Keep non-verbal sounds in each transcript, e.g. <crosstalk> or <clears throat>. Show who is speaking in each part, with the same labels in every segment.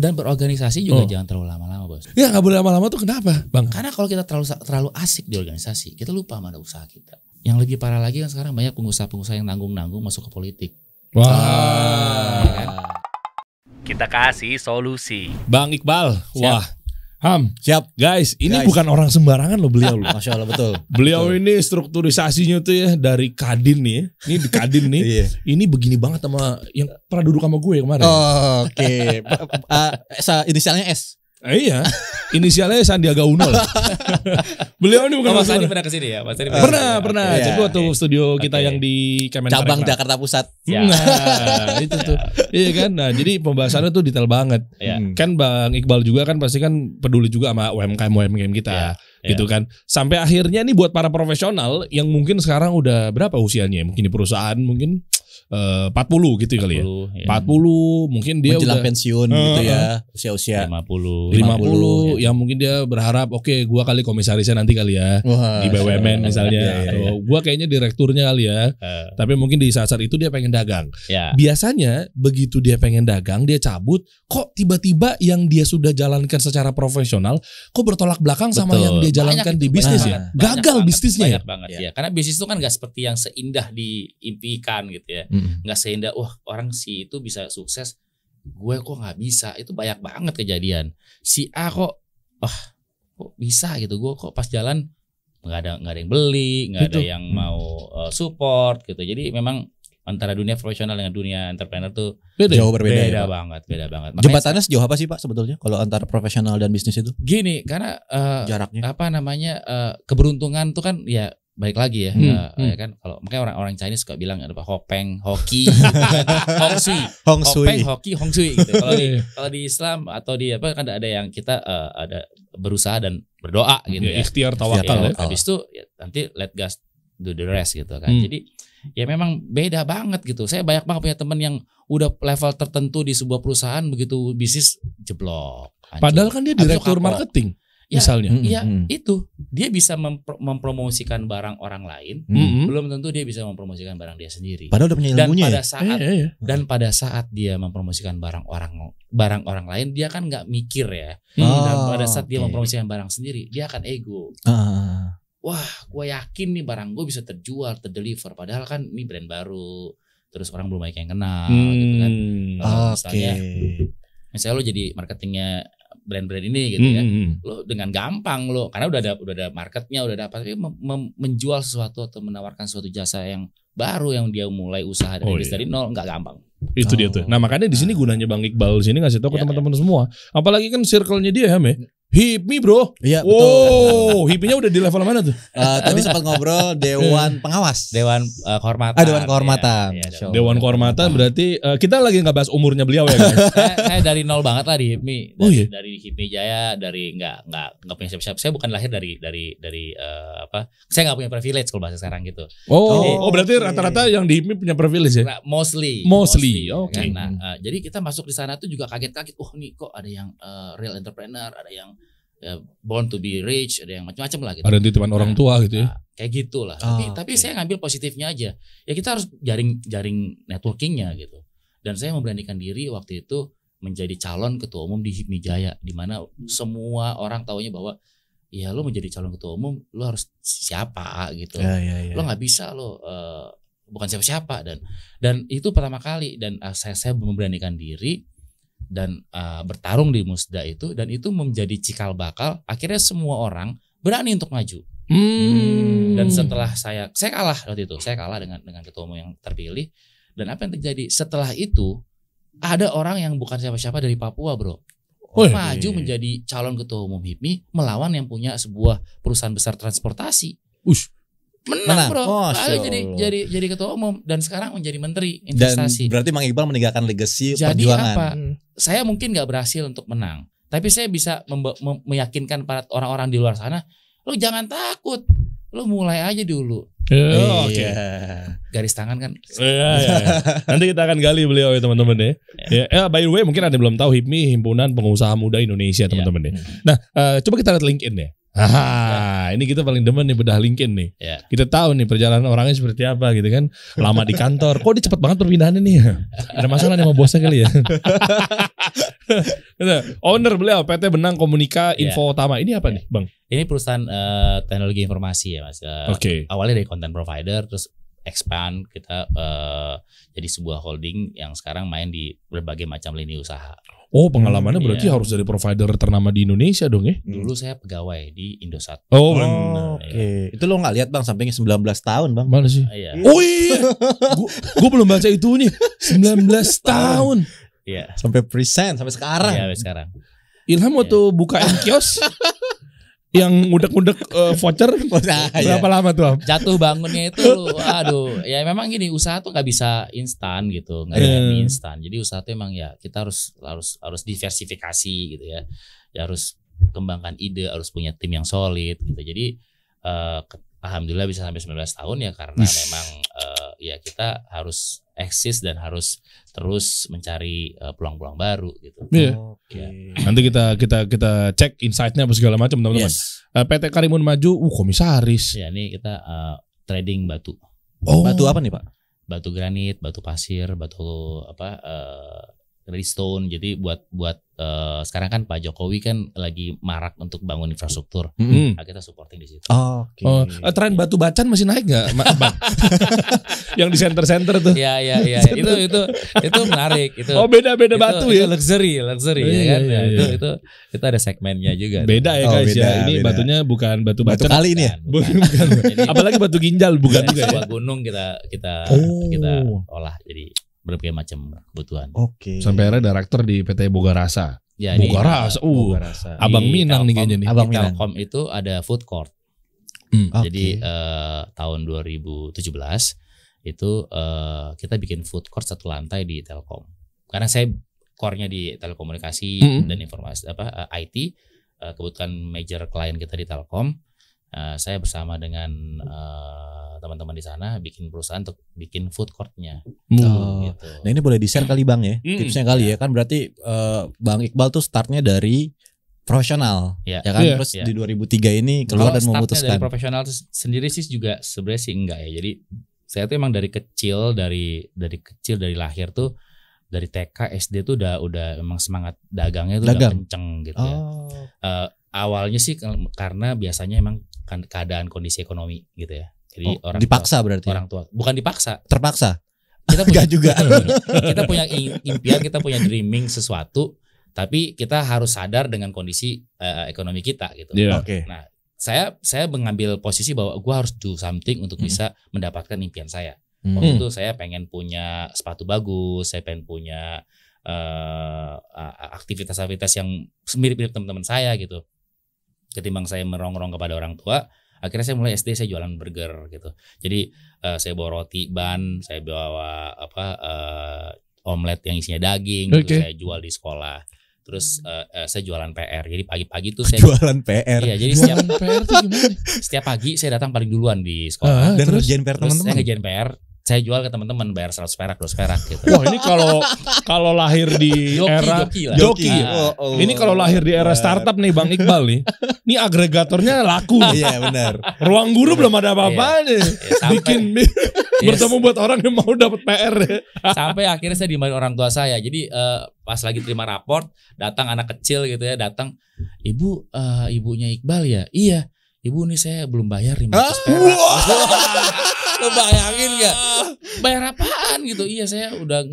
Speaker 1: dan berorganisasi juga oh. jangan
Speaker 2: terlalu lama-lama bos. Ya nggak boleh lama-lama tuh kenapa
Speaker 1: bang? Karena kalau kita terlalu terlalu asik di organisasi, kita lupa mana usaha kita. Yang lebih parah lagi kan sekarang banyak pengusaha-pengusaha yang nanggung-nanggung masuk ke politik. Wah. Wow. Iya kan? Kita kasih
Speaker 2: solusi. Bang Iqbal, Siap. wah Ham, siap. Guys, ini guys. bukan orang sembarangan loh beliau loh. <laughs> Masya Allah betul. Beliau betul. ini strukturisasinya tuh ya dari Kadin nih. Ya. Ini di Kadin nih. <laughs> iya. Ini begini banget sama yang pernah duduk sama gue kemarin. Oh, Oke. Okay. <laughs> uh, inisialnya S. Eh, iya. Inisialnya Sandiaga Uno <laughs> Beliau ini bukan oh, Mas Andi pernah kesini ya? Mas Andi pernah, pernah. pernah. Ya, Jadi waktu okay. studio kita yang di Kemen Cabang Jakarta Pusat. Iya. Ya. Nah, <laughs> itu tuh. Iya kan? Nah, jadi pembahasannya tuh detail banget. Ya. Hmm. Kan Bang Iqbal juga kan pasti kan peduli juga sama UMKM UMKM kita. Ya. Gitu ya. kan. Sampai akhirnya nih buat para profesional yang mungkin sekarang udah berapa usianya? Ya? Mungkin di perusahaan mungkin Eh, empat puluh gitu 40, kali ya. ya. puluh mungkin dia menjelang udah, pensiun uh, gitu eh, ya, eh, usia-usia 50. 50, 50 ya. yang mungkin dia berharap oke okay, gua kali komisarisnya nanti kali ya Wah, di BUMN iya, misalnya. ya, ya. Oh, gua kayaknya direkturnya kali ya. Uh. Tapi mungkin di saat-saat itu dia pengen dagang. Ya. Biasanya begitu dia pengen dagang, dia cabut, kok tiba-tiba yang dia sudah jalankan secara profesional kok bertolak belakang Betul. sama yang dia jalankan banyak di bisnis banget, ya? Banget, Gagal banget, bisnisnya. Banyak ya? banget ya. ya.
Speaker 1: Karena bisnis itu kan gak seperti yang seindah diimpikan gitu ya. Hmm hmm. nggak seindah wah orang si itu bisa sukses gue kok nggak bisa itu banyak banget kejadian si A kok wah kok bisa gitu gue kok pas jalan nggak ada nggak ada yang beli nggak ada yang hmm. mau uh, support gitu jadi memang antara dunia profesional dengan dunia entrepreneur tuh beda. jauh berbeda beda ya, banget beda banget Makanya, jembatannya sejauh
Speaker 3: apa sih pak sebetulnya kalau antara profesional dan bisnis itu
Speaker 1: gini karena uh, jaraknya apa namanya uh, keberuntungan tuh kan ya baik lagi ya, hmm, uh, hmm. ya kan kalau makanya orang-orang Chinese suka bilang ada apa hopeng, hoki, <laughs> hongsui, sui hopeng, hoki, hongsui gitu. Kalau di <laughs> iya, iya. kalau di Islam atau di apa kan ada yang kita uh, ada berusaha dan berdoa gitu iya, ya. ya. Ikhtiar tawakal. Ya, Habis itu ya, nanti let gas do the rest gitu kan. Hmm. Jadi ya memang beda banget gitu. Saya banyak banget punya teman yang udah level tertentu di sebuah perusahaan begitu bisnis jeblok. Padahal kan dia direktur marketing. Ya, Misalnya, iya mm -hmm. itu dia bisa mempro mempromosikan barang orang lain, mm -hmm. belum tentu dia bisa mempromosikan barang dia sendiri. Padahal udah punya ilmunya. Dan pada ya? saat eh, eh, eh. dan pada saat dia mempromosikan barang orang barang orang lain, dia kan nggak mikir ya. Oh, Dan pada saat dia oh, mempromosikan barang sendiri, dia akan ego. Ah. ah, ah. Wah, gue yakin nih barang gue bisa terjual, terdeliver. Padahal kan ini brand baru, terus orang belum banyak yang kenal, hmm. gitu
Speaker 4: kan. Hmm. Oke. okay. misalnya,
Speaker 1: misalnya lo jadi marketingnya brand-brand ini gitu hmm, ya. mm Lo dengan gampang lo karena udah ada udah ada marketnya, udah dapat, apa tapi mem- menjual sesuatu atau menawarkan suatu jasa yang baru yang dia mulai
Speaker 2: usaha dari, oh, iya. dari nol nggak gampang. Itu oh. dia tuh. Oh. Nah, makanya di sini gunanya Bang Iqbal di sini ngasih tahu ya, ke iya, iya. teman-teman ya. semua. Apalagi kan circle-nya dia ya, Me. Iya. Hipmi bro. Iya wow, betul. <laughs> nya udah di level mana tuh? Uh, tadi sempat ngobrol <laughs> Dewan iya. Pengawas. Dewan uh, Kehormatan. Ah, Dewan Kehormatan. Ya, ya, Dewan, Kehormatan iya. berarti uh, kita lagi nggak bahas umurnya beliau ya guys. <laughs> saya, saya dari nol banget lah di
Speaker 1: Hipmi. Oh, dari, oh, iya? dari Hipmi Jaya, dari nggak nggak nggak punya siapa-siapa. Saya bukan lahir dari dari dari uh, apa? Saya nggak punya privilege kalau bahasa sekarang gitu. Oh, jadi, oh, oh berarti rata-rata okay.
Speaker 2: yang di Hipmi punya privilege
Speaker 4: ya? Mostly. Mostly. mostly Oke. Okay. Nah,
Speaker 1: uh, jadi kita masuk di sana tuh juga kaget-kaget. Oh nih kok ada yang uh, real entrepreneur, ada yang Ya, born to be rich ada yang macam-macam lah gitu. Ada titipan nah, orang tua gitu ya. Nah, kayak gitulah. Oh, tapi okay. tapi saya ngambil positifnya aja. Ya kita harus jaring-jaring networkingnya gitu. Dan saya memberanikan diri waktu itu menjadi calon ketua umum di Hipmi Jaya di mana hmm. semua orang taunya bahwa ya lo menjadi calon ketua umum lo harus siapa gitu. Ya, ya, ya. Lo nggak bisa lo uh, bukan siapa-siapa dan dan itu pertama kali dan eh, saya saya memberanikan diri dan uh, bertarung di musda itu dan itu menjadi cikal bakal akhirnya semua orang berani untuk maju.
Speaker 4: Hmm. Dan setelah
Speaker 1: saya saya kalah waktu itu, saya kalah dengan dengan ketua umum yang terpilih dan apa yang terjadi setelah itu ada orang yang bukan siapa-siapa dari Papua, Bro. Oh, maju menjadi calon ketua umum HIPMI melawan yang punya sebuah perusahaan besar transportasi. Ush menang, menang. bro. Oh, jadi jadi jadi ketua umum dan sekarang menjadi menteri investasi.
Speaker 3: Dan berarti Mang Iqbal meninggalkan legasi jadi perjuangan. Apa?
Speaker 1: Hmm saya mungkin nggak berhasil untuk menang, tapi saya bisa meyakinkan para orang-orang di luar sana, lo jangan takut, lo mulai aja dulu. Oh,
Speaker 4: Oke. Okay.
Speaker 2: Garis tangan kan. Iya, iya, iya, Nanti kita akan gali beliau ya teman-teman ya. Ya, yeah. by the way mungkin ada yang belum tahu HIPMI Himpunan Pengusaha Muda Indonesia teman-teman ya. Nah, uh, coba kita lihat LinkedIn ya. Ah, ini kita paling demen nih bedah LinkedIn nih. Ya. Kita tahu nih perjalanan orangnya seperti apa gitu kan. Lama di kantor, kok dia cepet banget perpindahannya nih. Ada masalah nih sama bosnya kali ya. <laughs> <laughs> Owner beliau PT Benang Komunika ya. Info ya. Utama. Ini apa ya. nih, Bang? Ini perusahaan uh,
Speaker 1: teknologi informasi ya, Mas. Uh, Oke. Okay. Awalnya dari content provider terus expand kita uh, jadi sebuah holding yang sekarang main di berbagai macam lini usaha.
Speaker 2: Oh hmm, pengalamannya hmm, berarti iya. harus dari provider ternama di Indonesia dong ya?
Speaker 1: Dulu saya pegawai di Indosat. Oh, oh oke.
Speaker 2: Okay. Iya. Itu lo nggak lihat bang sampingnya 19 tahun bang? Mana sih? Ah, iya. Oh iya. gue belum baca itu nih 19 tahun. Iya. Sampai present sampai sekarang. Iya sampai sekarang. Ilham waktu iya. buka kios <laughs> yang ngudek-ngudek uh, voucher
Speaker 1: <laughs> iya. berapa lama tuh? Am? Jatuh bangunnya itu, aduh, ya memang gini usaha tuh nggak bisa instan gitu, nggak bisa yeah. Iya. instan. Jadi usaha tuh emang ya kita harus harus harus diversifikasi gitu ya, ya harus kembangkan ide, harus punya tim yang solid gitu. Jadi uh, alhamdulillah bisa sampai 19 tahun ya karena memang uh, ya kita harus eksis dan harus terus mencari eh, peluang-peluang uh, baru gitu.
Speaker 4: Yeah.
Speaker 2: Okay. Ya. Nanti kita kita kita cek insight-nya apa segala macam teman-teman. Yes. Uh, eh, PT Karimun Maju, uh komisaris. Ya, ini kita uh, trading batu. Oh. Batu apa nih, Pak? Batu granit,
Speaker 1: batu pasir, batu apa uh, dari stone Jadi buat buat uh, sekarang kan Pak Jokowi kan lagi marak untuk bangun infrastruktur. -hmm. nah, kita supporting di
Speaker 2: situ. Oh, okay. oh gitu. eh, tren batu bacan masih naik nggak, Bang? <laughs> yang di center-center tuh. Ya ya ya. <laughs> itu itu itu menarik itu. Oh, beda-beda batu itu, ya. luxury, luxury oh, ya iya, kan.
Speaker 3: Iya,
Speaker 1: nah, iya, Itu itu itu ada segmennya
Speaker 3: juga. Beda
Speaker 2: ya oh, guys ya. beda, ya. Ini beda. batunya bukan batu bacan. Batu kali ini ya. Bukan. bukan. Apalagi batu ginjal bukan juga ya. gunung kita kita oh. kita olah
Speaker 1: jadi berbagai macam kebutuhan.
Speaker 2: Oke. Okay. Sampai akhirnya direktur di PT Boga Rasa. Ya,
Speaker 1: Boga Rasa. Uh, Boga Rasa. Abang di Minang Telkom, nih kayaknya nih. Abang di Telkom itu ada food court. Hmm. Okay. Jadi uh, tahun 2017 itu uh, kita bikin food court satu lantai di Telkom. Karena saya core-nya di telekomunikasi -hmm. dan informasi apa uh, eh, IT uh, kebutuhan major klien kita di Telkom Eh, saya bersama dengan teman eh, teman-teman di sana bikin perusahaan untuk bikin food courtnya.
Speaker 3: Hmm. Gitu. Oh. Gitu. Nah ini boleh di share kali bang ya hmm. tipsnya kali iya. ya kan berarti uh, bang Iqbal tuh startnya dari profesional ya, ya kan yeah. terus ya. di 2003 ini keluar Kalau dan memutuskan. Dari
Speaker 1: profesional sendiri sih juga sebenarnya sih enggak ya jadi saya tuh emang dari kecil dari dari kecil dari lahir tuh dari TK SD tuh udah udah emang semangat dagangnya tuh Dagang. udah kenceng gitu ya. oh. ya. Uh, awalnya sih karena biasanya emang Kan keadaan kondisi ekonomi gitu ya. Jadi oh, orang dipaksa tua, berarti ya? orang tua. Bukan dipaksa,
Speaker 4: terpaksa. Kita <laughs> punya juga. <laughs> Iya. kita punya impian, kita punya
Speaker 1: dreaming sesuatu, tapi kita harus sadar dengan kondisi uh, ekonomi kita gitu. Yeah. Oke. Okay. Nah, saya saya mengambil posisi bahwa gue harus do something untuk hmm. bisa mendapatkan impian saya. Hmm. Waktu itu saya pengen punya sepatu bagus, saya pengen punya eh, aktivitas-aktivitas uh, aktivitas -aktivitas yang mirip-mirip teman-teman saya gitu ketimbang saya merongrong kepada orang tua akhirnya saya mulai SD saya jualan burger gitu jadi uh, saya bawa roti ban saya bawa apa uh, omelet yang isinya daging okay. gitu saya jual di sekolah terus uh, uh, saya jualan PR jadi pagi-pagi tuh saya jualan PR iya jadi setiap PR setiap pagi saya datang paling duluan di sekolah uh, dan terus, ngerjain PR teman-teman saya ngerjain PR saya jual ke teman-teman bayar 100
Speaker 2: perak 200 perak gitu. Wah ini kalau kalau lahir di joki, era joki, lah. joki. Ah. oh, oh, ini kalau lahir di era startup nih Bang Iqbal nih, ini agregatornya laku. <laughs> Iya benar. Ruang guru belum ada apa-apa iya. nih. Iya, sampai, Bikin yes. Iya. bertemu buat orang yang mau dapat PR. Ya.
Speaker 1: <laughs> sampai akhirnya saya dimarahin orang tua saya. Jadi uh, pas lagi terima raport, datang anak kecil gitu ya, datang ibu uh, ibunya Iqbal ya. Iya, ibu nih saya belum bayar 500 perak. <laughs> Ah, Kebayangin gak? <laughs> Bayar apaan gitu? Iya saya udah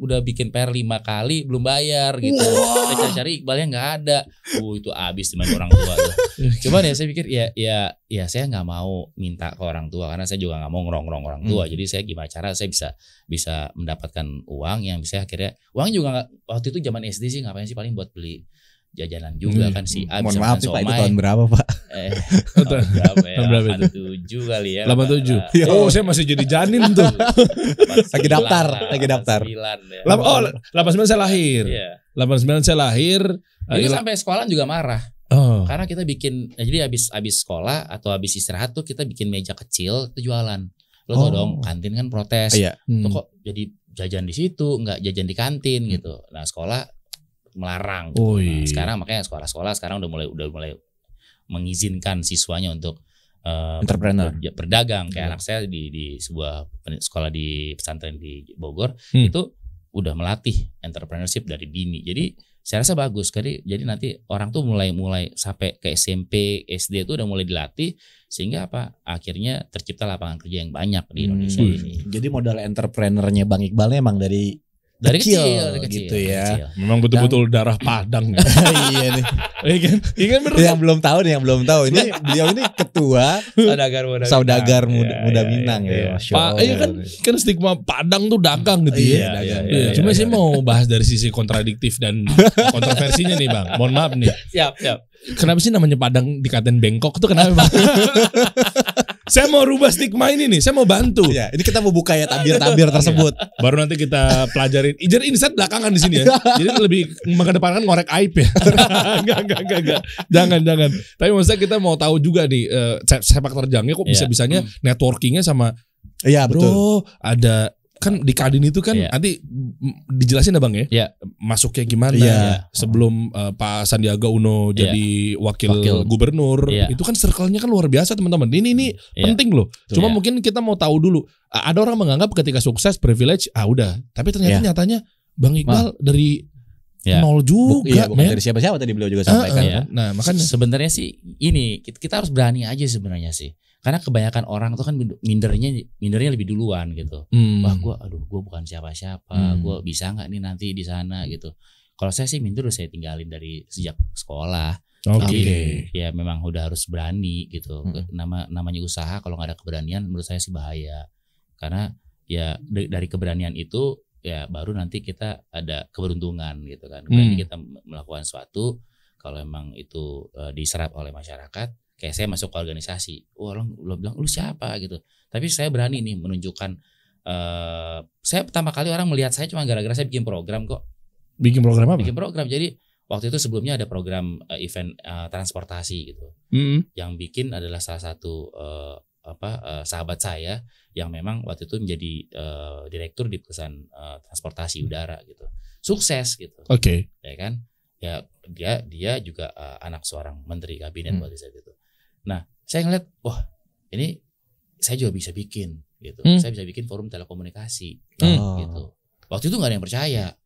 Speaker 1: udah bikin PR lima kali belum bayar gitu. Wow. Saya cari Iqbalnya nggak ada. Uh itu abis cuma orang tua tuh. <laughs> Cuman ya saya pikir ya ya ya saya nggak mau minta ke orang tua karena saya juga nggak mau ngerong-ngerong orang tua. Hmm. Jadi saya gimana cara saya bisa bisa mendapatkan uang yang bisa akhirnya uang juga gak, waktu itu zaman SD sih ngapain sih paling buat beli jajanan juga hmm. kan si A Mohon maaf sih Pak itu tahun berapa Pak? Eh, <laughs> tahun berapa ya? Tahun berapa itu? 87 kali ya. 87. Ya, oh, saya masih jadi janin tuh.
Speaker 2: <laughs> lagi daftar, lagi daftar. 89 ya. Oh, 89 saya lahir. Iya. sembilan saya lahir.
Speaker 4: Jadi uh, sampai
Speaker 1: sekolah juga marah. Oh. Karena kita bikin nah, jadi habis habis sekolah atau habis istirahat tuh kita bikin meja kecil kejualan. jualan. Lo oh. tau dong kantin kan protes. Iya. Hmm. Tuh kok jadi jajan di situ, nggak jajan di kantin hmm. gitu. Nah, sekolah melarang. Oh, iya. sekarang makanya sekolah-sekolah sekarang udah mulai udah mulai mengizinkan siswanya untuk uh, entrepreneur berdagang kayak hmm. anak saya di di sebuah sekolah di pesantren di Bogor hmm. itu udah melatih entrepreneurship dari dini. Jadi saya rasa bagus. Jadi jadi nanti orang tuh mulai mulai sampai ke SMP, SD itu udah mulai dilatih sehingga apa? Akhirnya tercipta lapangan kerja yang banyak di hmm. Indonesia hmm.
Speaker 3: ini. Jadi modal entrepreneurnya Bang Iqbalnya emang dari dari kecil, kecil, dari gitu kecil gitu ya. Kecil. Memang betul-betul darah Padang ya. <laughs> iya nih. Iya kan? Iya kan, Yang kan? belum tahu nih, yang belum tahu ini beliau ini ketua saudagar
Speaker 2: muda saudagar iya, muda, muda, ya, Minang ya. ya. Pak, iya kan kan stigma Padang tuh dagang gitu ya. Cuma sih mau bahas dari sisi kontradiktif dan <laughs> kontroversinya nih Bang. Mohon maaf nih. Siap, siap. Kenapa sih namanya Padang dikatain Bengkok tuh kenapa Bang? <laughs> saya mau rubah stigma ini nih. Saya mau bantu. Ya, ini kita mau buka ya tabir-tabir iya. tersebut. Baru nanti kita pelajarin. Jadi insight belakangan di sini ya. Jadi lebih mengedepankan ngorek aib ya. <laughs> enggak, enggak, enggak, enggak. Jangan, jangan. Tapi maksudnya kita mau tahu juga nih uh, sepak terjangnya kok iya. bisa-bisanya hmm. networkingnya sama Iya betul. Bro, ada kan di Kadin itu kan yeah. nanti dijelasin ya Bang ya. Yeah. Masuknya gimana yeah. sebelum uh, Pak Sandiaga Uno yeah. jadi wakil, wakil gubernur. Yeah. Itu kan circle-nya kan luar biasa teman-teman. Ini ini yeah. penting loh. Cuma yeah. mungkin kita mau tahu dulu. Ada orang menganggap ketika sukses privilege ah udah, tapi ternyata yeah. nyatanya Bang Iqbal Ma. dari Ya. Nol juga, ya iya, bukan dari siapa-siapa tadi beliau juga sampaikan. Uh, uh, ya. Nah, makanya
Speaker 1: sebenarnya sih ini kita harus berani aja sebenarnya sih karena kebanyakan orang tuh kan mindernya mindernya lebih duluan gitu hmm. wah gue aduh gue bukan siapa-siapa hmm. gue bisa nggak nih nanti di sana gitu kalau saya sih minder udah saya tinggalin dari sejak sekolah Oke. Okay. ya memang udah harus berani gitu. Hmm. Nama namanya usaha kalau nggak ada keberanian menurut saya sih bahaya. Karena ya dari keberanian itu ya baru nanti kita ada keberuntungan gitu kan. Berarti hmm. kita melakukan suatu kalau emang itu uh, diserap oleh masyarakat kayak saya masuk ke organisasi wah oh, lo, lo bilang lu siapa gitu tapi saya berani nih menunjukkan uh, saya pertama kali orang melihat saya cuma gara-gara saya bikin program kok
Speaker 2: bikin program apa bikin
Speaker 1: program jadi waktu itu sebelumnya ada program uh, event uh, transportasi gitu mm -hmm. yang bikin adalah salah satu uh, apa uh, sahabat saya yang memang waktu itu menjadi uh, direktur di perusahaan uh, transportasi hmm. udara gitu sukses gitu oke okay. ya kan ya dia dia juga uh, anak seorang menteri kabinet hmm. waktu itu gitu. Nah, saya ngeliat, wah ini saya juga bisa bikin gitu. Hmm. Saya bisa bikin forum telekomunikasi hmm. Oh. gitu. Waktu itu nggak ada yang percaya. Iya.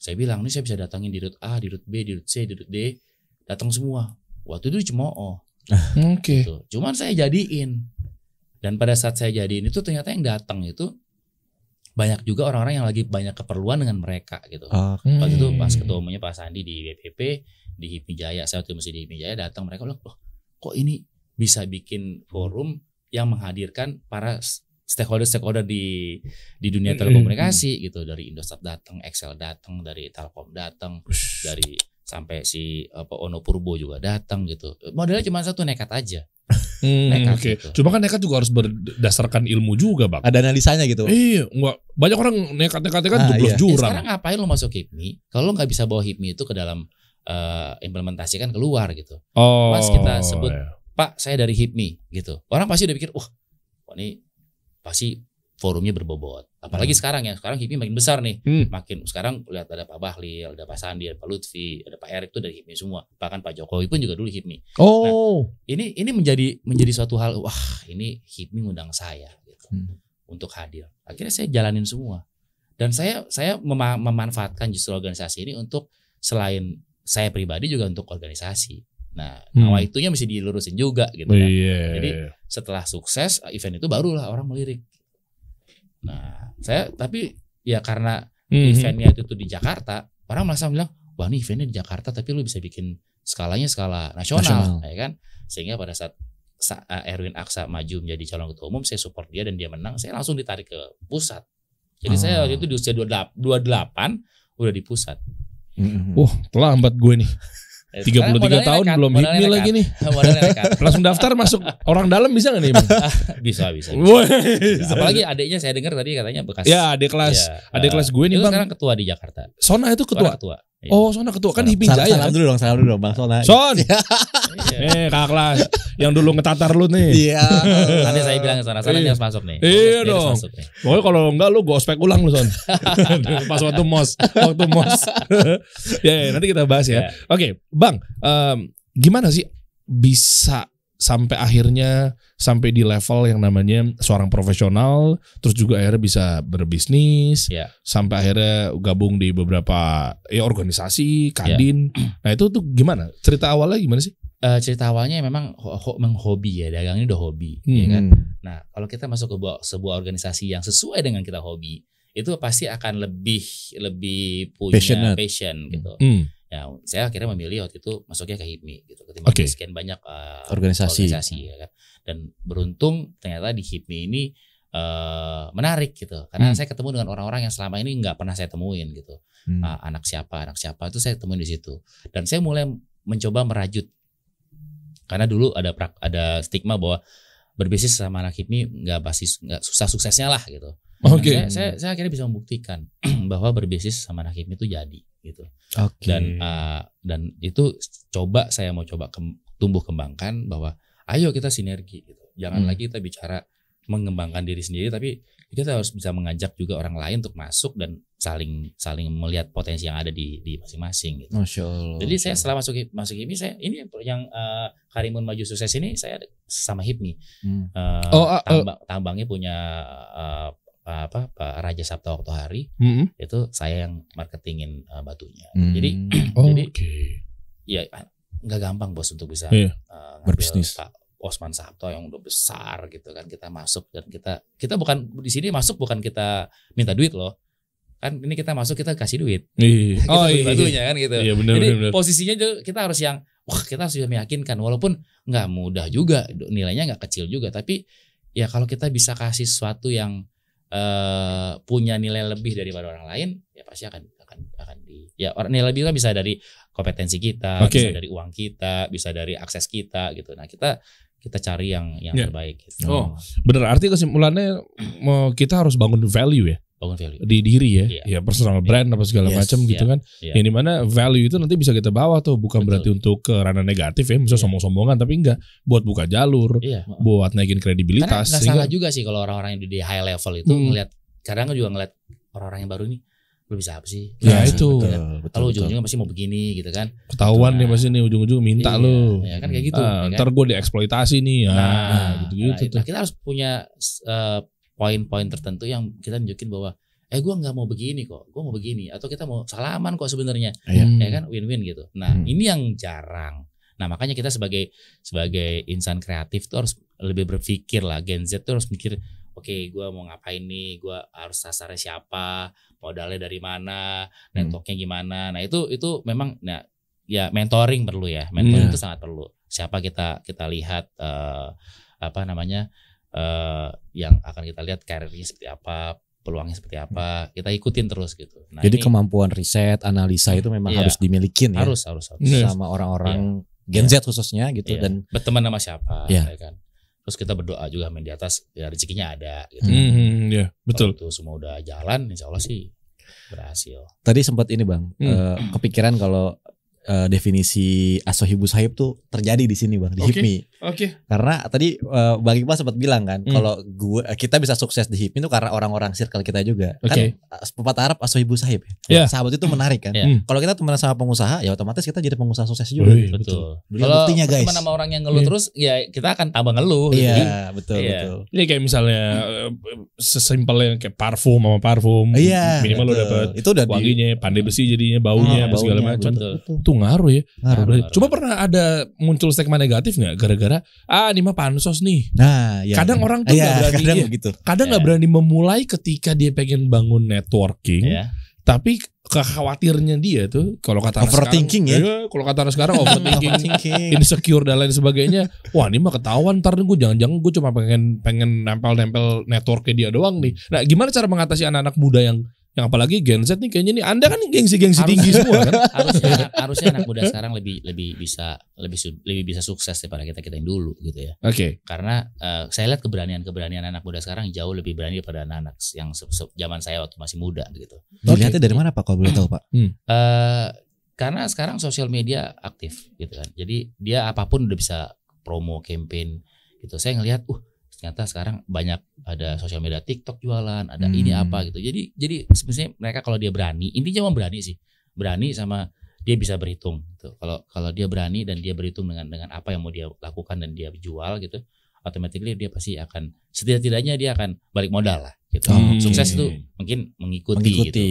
Speaker 1: Saya bilang, ini saya bisa datangin di rut A, di rut B, di rut C, di rut D, datang semua. Waktu itu cuma oh.
Speaker 4: <laughs> Oke. Okay.
Speaker 1: Gitu. Cuman saya jadiin. Dan pada saat saya jadiin itu ternyata yang datang itu banyak juga orang-orang yang lagi banyak keperluan dengan mereka gitu. Okay. Waktu itu pas ketemunya Pak Sandi di BPP di Hipmi Jaya, saya waktu masih di Hipmi Jaya datang mereka loh kok ini bisa bikin forum yang menghadirkan para stakeholder-stakeholder di di dunia telekomunikasi mm-hmm. gitu dari Indosat datang, Excel datang, dari Telkom datang, dari sampai
Speaker 2: si apa Ono Purbo juga datang gitu. Modelnya
Speaker 1: cuma satu nekat aja.
Speaker 4: <laughs> Hmm, nekat
Speaker 2: okay. gitu. Cuma kan nekat juga harus berdasarkan ilmu juga, Bang. Ada analisanya gitu. Iya, enggak banyak orang
Speaker 1: nekat-nekat kan ah, iya. jurang. Ya, sekarang ngapain lo masuk HIPMI? Kalau lo nggak bisa bawa HIPMI itu ke dalam uh, implementasikan keluar gitu. Oh, Mas kita sebut iya. Pak saya dari HIPMI gitu. Orang pasti udah pikir, wah oh, ini pasti forumnya berbobot. Apalagi hmm. sekarang ya, sekarang HIPMI makin besar nih. Hmm. Makin sekarang lihat ada Pak Bahlil, ada Pak Sandi, ada Pak Lutfi, ada Pak Erick itu dari HIPMI semua. Bahkan Pak Jokowi pun juga dulu HIPMI. Nah, oh. Nah, ini ini menjadi menjadi suatu hal, wah ini HIPMI ngundang saya gitu. Hmm. Untuk hadir. Akhirnya saya jalanin semua. Dan saya saya mema memanfaatkan justru organisasi ini untuk selain saya pribadi juga untuk organisasi. Nah, hmm. awal itunya mesti dilurusin juga gitu kan. Yeah. Jadi setelah sukses event itu barulah orang melirik. Nah, saya tapi ya karena hmm eventnya itu tuh di Jakarta, orang merasa bilang, wah ini eventnya di Jakarta tapi lu bisa bikin skalanya skala nasional, nasional. ya kan? Sehingga pada saat eh, Erwin Aksa maju menjadi calon ketua umum, saya support dia dan dia menang, saya langsung ditarik ke pusat. Jadi oh. saya waktu itu di usia 28, 28 udah di pusat.
Speaker 2: Mm-hmm. Wah, terlambat gue nih. 33 eh, tiga tahun belum belum hipmi lagi nih. <laughs> <laughs> Langsung daftar masuk orang dalam bisa gak nih? <laughs> bisa, bisa. bisa. bisa. Apalagi
Speaker 1: adiknya saya dengar tadi katanya bekas. Ya, adik
Speaker 2: kelas. Ya, adik nah, kelas gue nih, Bang. sekarang ketua di Jakarta. Sona itu ketua. Sona ketua. Iya. Oh, Sona ketua kan Hipin Jaya. Salam dulu dong, salam dulu dong Bang Sona. Son. Iya. <laughs> eh, kakak kelas yang dulu ngetatar lu nih. Iya. <laughs> Tadi saya bilang ke Sona, Sona harus masuk nih. Iya dong. Pokoknya kalau enggak lu gospek ulang lu Son. <laughs> Pas waktu mos, waktu mos. Ya, ya, nanti kita bahas ya. ya. Oke, Bang, gimana sih bisa sampai akhirnya sampai di level yang namanya seorang profesional terus juga akhirnya bisa berbisnis yeah. sampai akhirnya gabung di beberapa ya organisasi ya. kadin yeah. nah itu tuh gimana cerita awalnya gimana sih uh, cerita awalnya memang ho menghobi ya dagang ini udah
Speaker 1: hobi ya hmm. ya kan nah kalau kita masuk ke sebuah, sebuah organisasi yang sesuai dengan kita hobi itu pasti akan lebih lebih punya Passionate. passion gitu hmm. Ya, saya akhirnya memilih waktu itu masuknya ke HIPMI gitu. Ketimbang okay. sekian banyak uh, organisasi, organisasi ya, kan? dan beruntung ternyata di HIPMI ini uh, menarik gitu. Karena hmm. saya ketemu dengan orang-orang yang selama ini nggak pernah saya temuin gitu. Hmm. Uh, anak siapa, anak siapa itu saya temuin di situ. Dan saya mulai mencoba merajut. Karena dulu ada prak, ada stigma bahwa berbisnis sama anak HIPMI nggak basis nggak susah suksesnya lah gitu. Oke. Okay. Saya, saya, saya akhirnya bisa membuktikan <clears throat> bahwa berbisnis sama anak HIPMI itu jadi gitu. Okay. Dan uh, dan itu coba saya mau coba ke, tumbuh kembangkan bahwa ayo kita sinergi gitu. Jangan hmm. lagi kita bicara mengembangkan diri sendiri tapi kita harus bisa mengajak juga orang lain untuk masuk dan saling saling melihat potensi yang ada di di masing-masing gitu. Masya Allah. Jadi saya setelah masuk masuk HIPMI saya ini yang uh, Karimun Maju Sukses ini saya sama HIPMI.
Speaker 4: Hmm. Uh, oh, uh, tambang,
Speaker 1: tambangnya punya uh, apa Pak Raja Sabta hari mm-hmm. itu saya yang marketingin uh, batunya. Mm-hmm. Jadi oh, <clears throat> oh jadi okay. ya ah, nggak gampang bos untuk bisa yeah. Iya. uh, berbisnis Pak Osman Sabto yang udah besar gitu kan kita masuk dan kita kita bukan di sini masuk bukan kita minta duit loh kan ini kita masuk kita kasih duit
Speaker 4: iya. iya, iya. <laughs> oh iya, batunya kan gitu iya, bener, jadi bener, bener. posisinya
Speaker 1: tuh kita harus yang wah kita harus meyakinkan walaupun nggak mudah juga nilainya nggak kecil juga tapi ya kalau kita bisa kasih sesuatu yang uh, punya nilai lebih daripada orang lain ya pasti akan akan akan di ya orang nilai lebih kan bisa dari kompetensi kita okay. bisa dari uang kita bisa dari akses kita gitu nah kita kita cari yang yang yeah. terbaik gitu. oh
Speaker 2: bener arti kesimpulannya mau kita harus bangun value ya bangun value di diri ya yeah. ya personal iya. brand apa segala yes. macam yeah. gitu iya. kan yeah. yang dimana value itu nanti bisa kita bawa tuh bukan Betul. berarti untuk ke ranah negatif ya misalnya yeah. sombong-sombongan tapi enggak buat buka jalur yeah. buat naikin kredibilitas karena salah juga sih kalau orang-orang yang di high level itu hmm. ngeliat kadang juga ngeliat
Speaker 1: orang-orang yang baru ini lu bisa apa sih? Ya nah, itu. Kalau ujung-ujungnya pasti mau begini gitu kan.
Speaker 2: Ketahuan nih nah. pasti nih ujung-ujung minta iya, lu. Ya kan kayak gitu. Nah, ya kan? Ntar gue dieksploitasi nih. Ya. Nah, nah gitu-gitu nah, nah, kita
Speaker 1: harus punya uh, poin-poin tertentu yang kita nunjukin bahwa eh gue nggak mau begini kok gue mau begini atau kita mau salaman kok sebenarnya iya. ya hmm. ya kan win-win gitu nah hmm. ini yang jarang nah makanya kita sebagai sebagai insan kreatif tuh harus lebih berpikir lah Gen Z tuh harus mikir oke okay, gue mau ngapain nih gue harus sasarnya siapa modalnya dari mana hmm. networknya gimana nah itu itu memang nah ya mentoring perlu ya mentoring iya. itu sangat perlu siapa kita kita lihat uh, apa namanya uh, yang akan kita lihat karirnya seperti apa peluangnya seperti apa kita ikutin terus gitu nah, jadi ini,
Speaker 3: kemampuan riset analisa itu memang iya, harus dimiliki ya harus harus, harus. Iya. sama orang-orang iya, Gen Z iya, khususnya gitu iya. dan
Speaker 1: berteman sama siapa iya. Ya kan terus kita berdoa juga main di atas ya rezekinya ada gitu
Speaker 3: mm -hmm, hmm, hmm yeah, betul
Speaker 1: itu semua udah jalan insya Allah sih berhasil
Speaker 3: tadi sempat ini bang mm. eh, kepikiran kalau uh, definisi asohibu sahib tuh terjadi di sini bang di okay. HIPMI. Oke. Okay. Karena tadi uh, bang Iqbal sempat bilang kan hmm. kalau gue eh, kita bisa sukses di HIPMI itu karena orang-orang circle kita juga. Okay. Kan pepatah Arab asohibu sahib. Yeah. Ya. Sahabat itu menarik kan. Yeah. Hmm. Kalau kita teman sama pengusaha ya otomatis kita jadi pengusaha sukses
Speaker 2: juga. Wih, betul. betul. Kalau buktinya guys. Teman sama orang
Speaker 1: yang ngeluh yeah. terus ya kita akan tambah ngeluh. Gitu iya gitu.
Speaker 2: betul yeah. betul. Ini iya, kayak misalnya hmm. sesimpel yang kayak parfum sama parfum. Iya. Yeah, minimal lo dapet itu udah wanginya, pandai besi jadinya, baunya, oh, baunya segala macam itu ngaruh ya. Ngaruh. ngaruh. Nah, cuma pernah ada muncul stigma negatif nggak gara-gara ah ini mah pansos nih. Nah, ya. kadang ya. orang tuh iya, nggak ya, berani. Kadang ya, Kadang nggak ya. berani memulai ketika dia pengen bangun networking. Ya. Tapi kekhawatirnya dia tuh kalau kata overthinking sekarang, ya, ya kalau kata orang sekarang overthinking insecure dan lain sebagainya wah ini mah ketahuan ntar gue jangan-jangan gue cuma pengen pengen nempel-nempel networknya dia doang nih nah gimana cara mengatasi anak-anak muda yang yang apalagi Gen Z nih kayaknya nih Anda kan gengsi-gengsi tinggi semua kan. <laughs> harusnya harusnya anak muda sekarang
Speaker 1: lebih lebih bisa lebih lebih bisa sukses daripada kita kita yang dulu gitu ya. Oke. Okay. Karena uh, saya lihat keberanian-keberanian anak muda sekarang jauh lebih berani daripada anak-anak yang se -se zaman saya waktu masih muda gitu.
Speaker 3: Dilihatnya okay. dari mana Pak kalau boleh tahu Pak? Hmm.
Speaker 1: Uh, karena sekarang sosial media aktif gitu kan. Jadi dia apapun udah bisa promo campaign gitu. Saya ngelihat uh ternyata sekarang banyak ada sosial media TikTok jualan ada hmm. ini apa gitu jadi jadi sebenarnya mereka kalau dia berani intinya mau berani sih berani sama dia bisa berhitung gitu kalau kalau dia berani dan dia berhitung dengan dengan apa yang mau dia lakukan dan dia jual gitu automatically dia pasti akan setidak-tidaknya dia akan balik modal lah gitu. Hmm. Sukses itu mungkin mengikuti, gitu.
Speaker 2: mengikuti.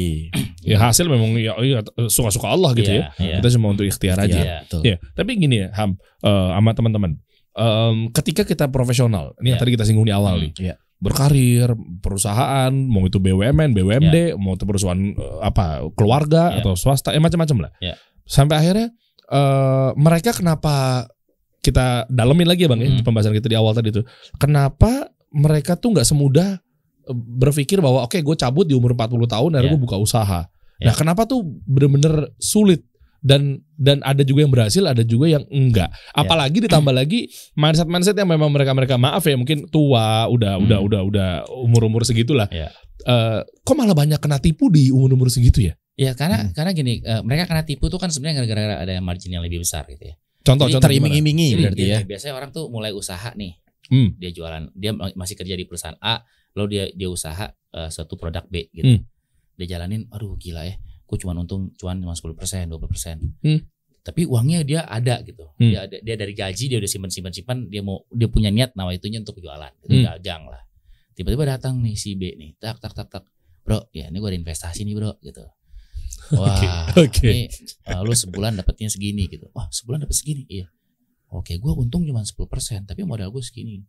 Speaker 2: Gitu. ya hasil memang ya, suka ya, suka-suka Allah gitu yeah, ya. Yeah. Kita cuma untuk ikhtiar ikhtiar aja. Yeah, Yeah. tapi gini ya Ham uh, sama teman-teman um, ketika kita profesional, ini yeah. Iya. tadi kita singgung di awal hmm, nih. Yeah berkarir, perusahaan, mau itu BUMN, BUMD, yeah. mau itu perusahaan eh, apa keluarga yeah. atau swasta, eh, macam-macam lah. Yeah. Sampai akhirnya uh, mereka kenapa kita dalemin lagi ya bang mm. ya hmm. pembahasan kita di awal tadi itu kenapa mereka tuh nggak semudah eh, berpikir bahwa oke okay, gue cabut di umur 40 tahun, dan yeah. gue buka usaha. Yeah. Nah kenapa tuh bener-bener sulit dan dan ada juga yang berhasil ada juga yang enggak ya. apalagi yeah. ditambah lagi mindset mindset yang memang mereka mereka maaf ya mungkin tua udah hmm. udah udah udah umur umur segitulah yeah. Ya. uh, kok malah banyak kena tipu di umur umur segitu ya
Speaker 1: ya karena hmm. karena gini uh, mereka kena tipu tuh kan sebenarnya gara-gara ada margin yang lebih besar gitu ya
Speaker 2: contoh jadi, contoh teriming-imingi hmm. berarti ya iya.
Speaker 1: biasanya orang tuh mulai usaha nih hmm. dia jualan dia masih kerja di perusahaan A lalu dia dia usaha uh, suatu produk B gitu hmm. dia jalanin aduh gila ya aku cuma untung cuma cuma sepuluh persen dua puluh persen hmm. tapi uangnya dia ada gitu hmm. dia dia dari gaji dia udah simpen simpen simpen dia mau dia punya niat nawa itunya untuk jualan gitu, hmm. dagang lah tiba-tiba datang nih si B nih tak tak tak tak bro ya ini gua ada investasi nih bro gitu <laughs> wah okay, okay. ini uh, sebulan dapatnya segini gitu wah sebulan dapat segini iya oke gua untung cuma sepuluh persen tapi modal gua segini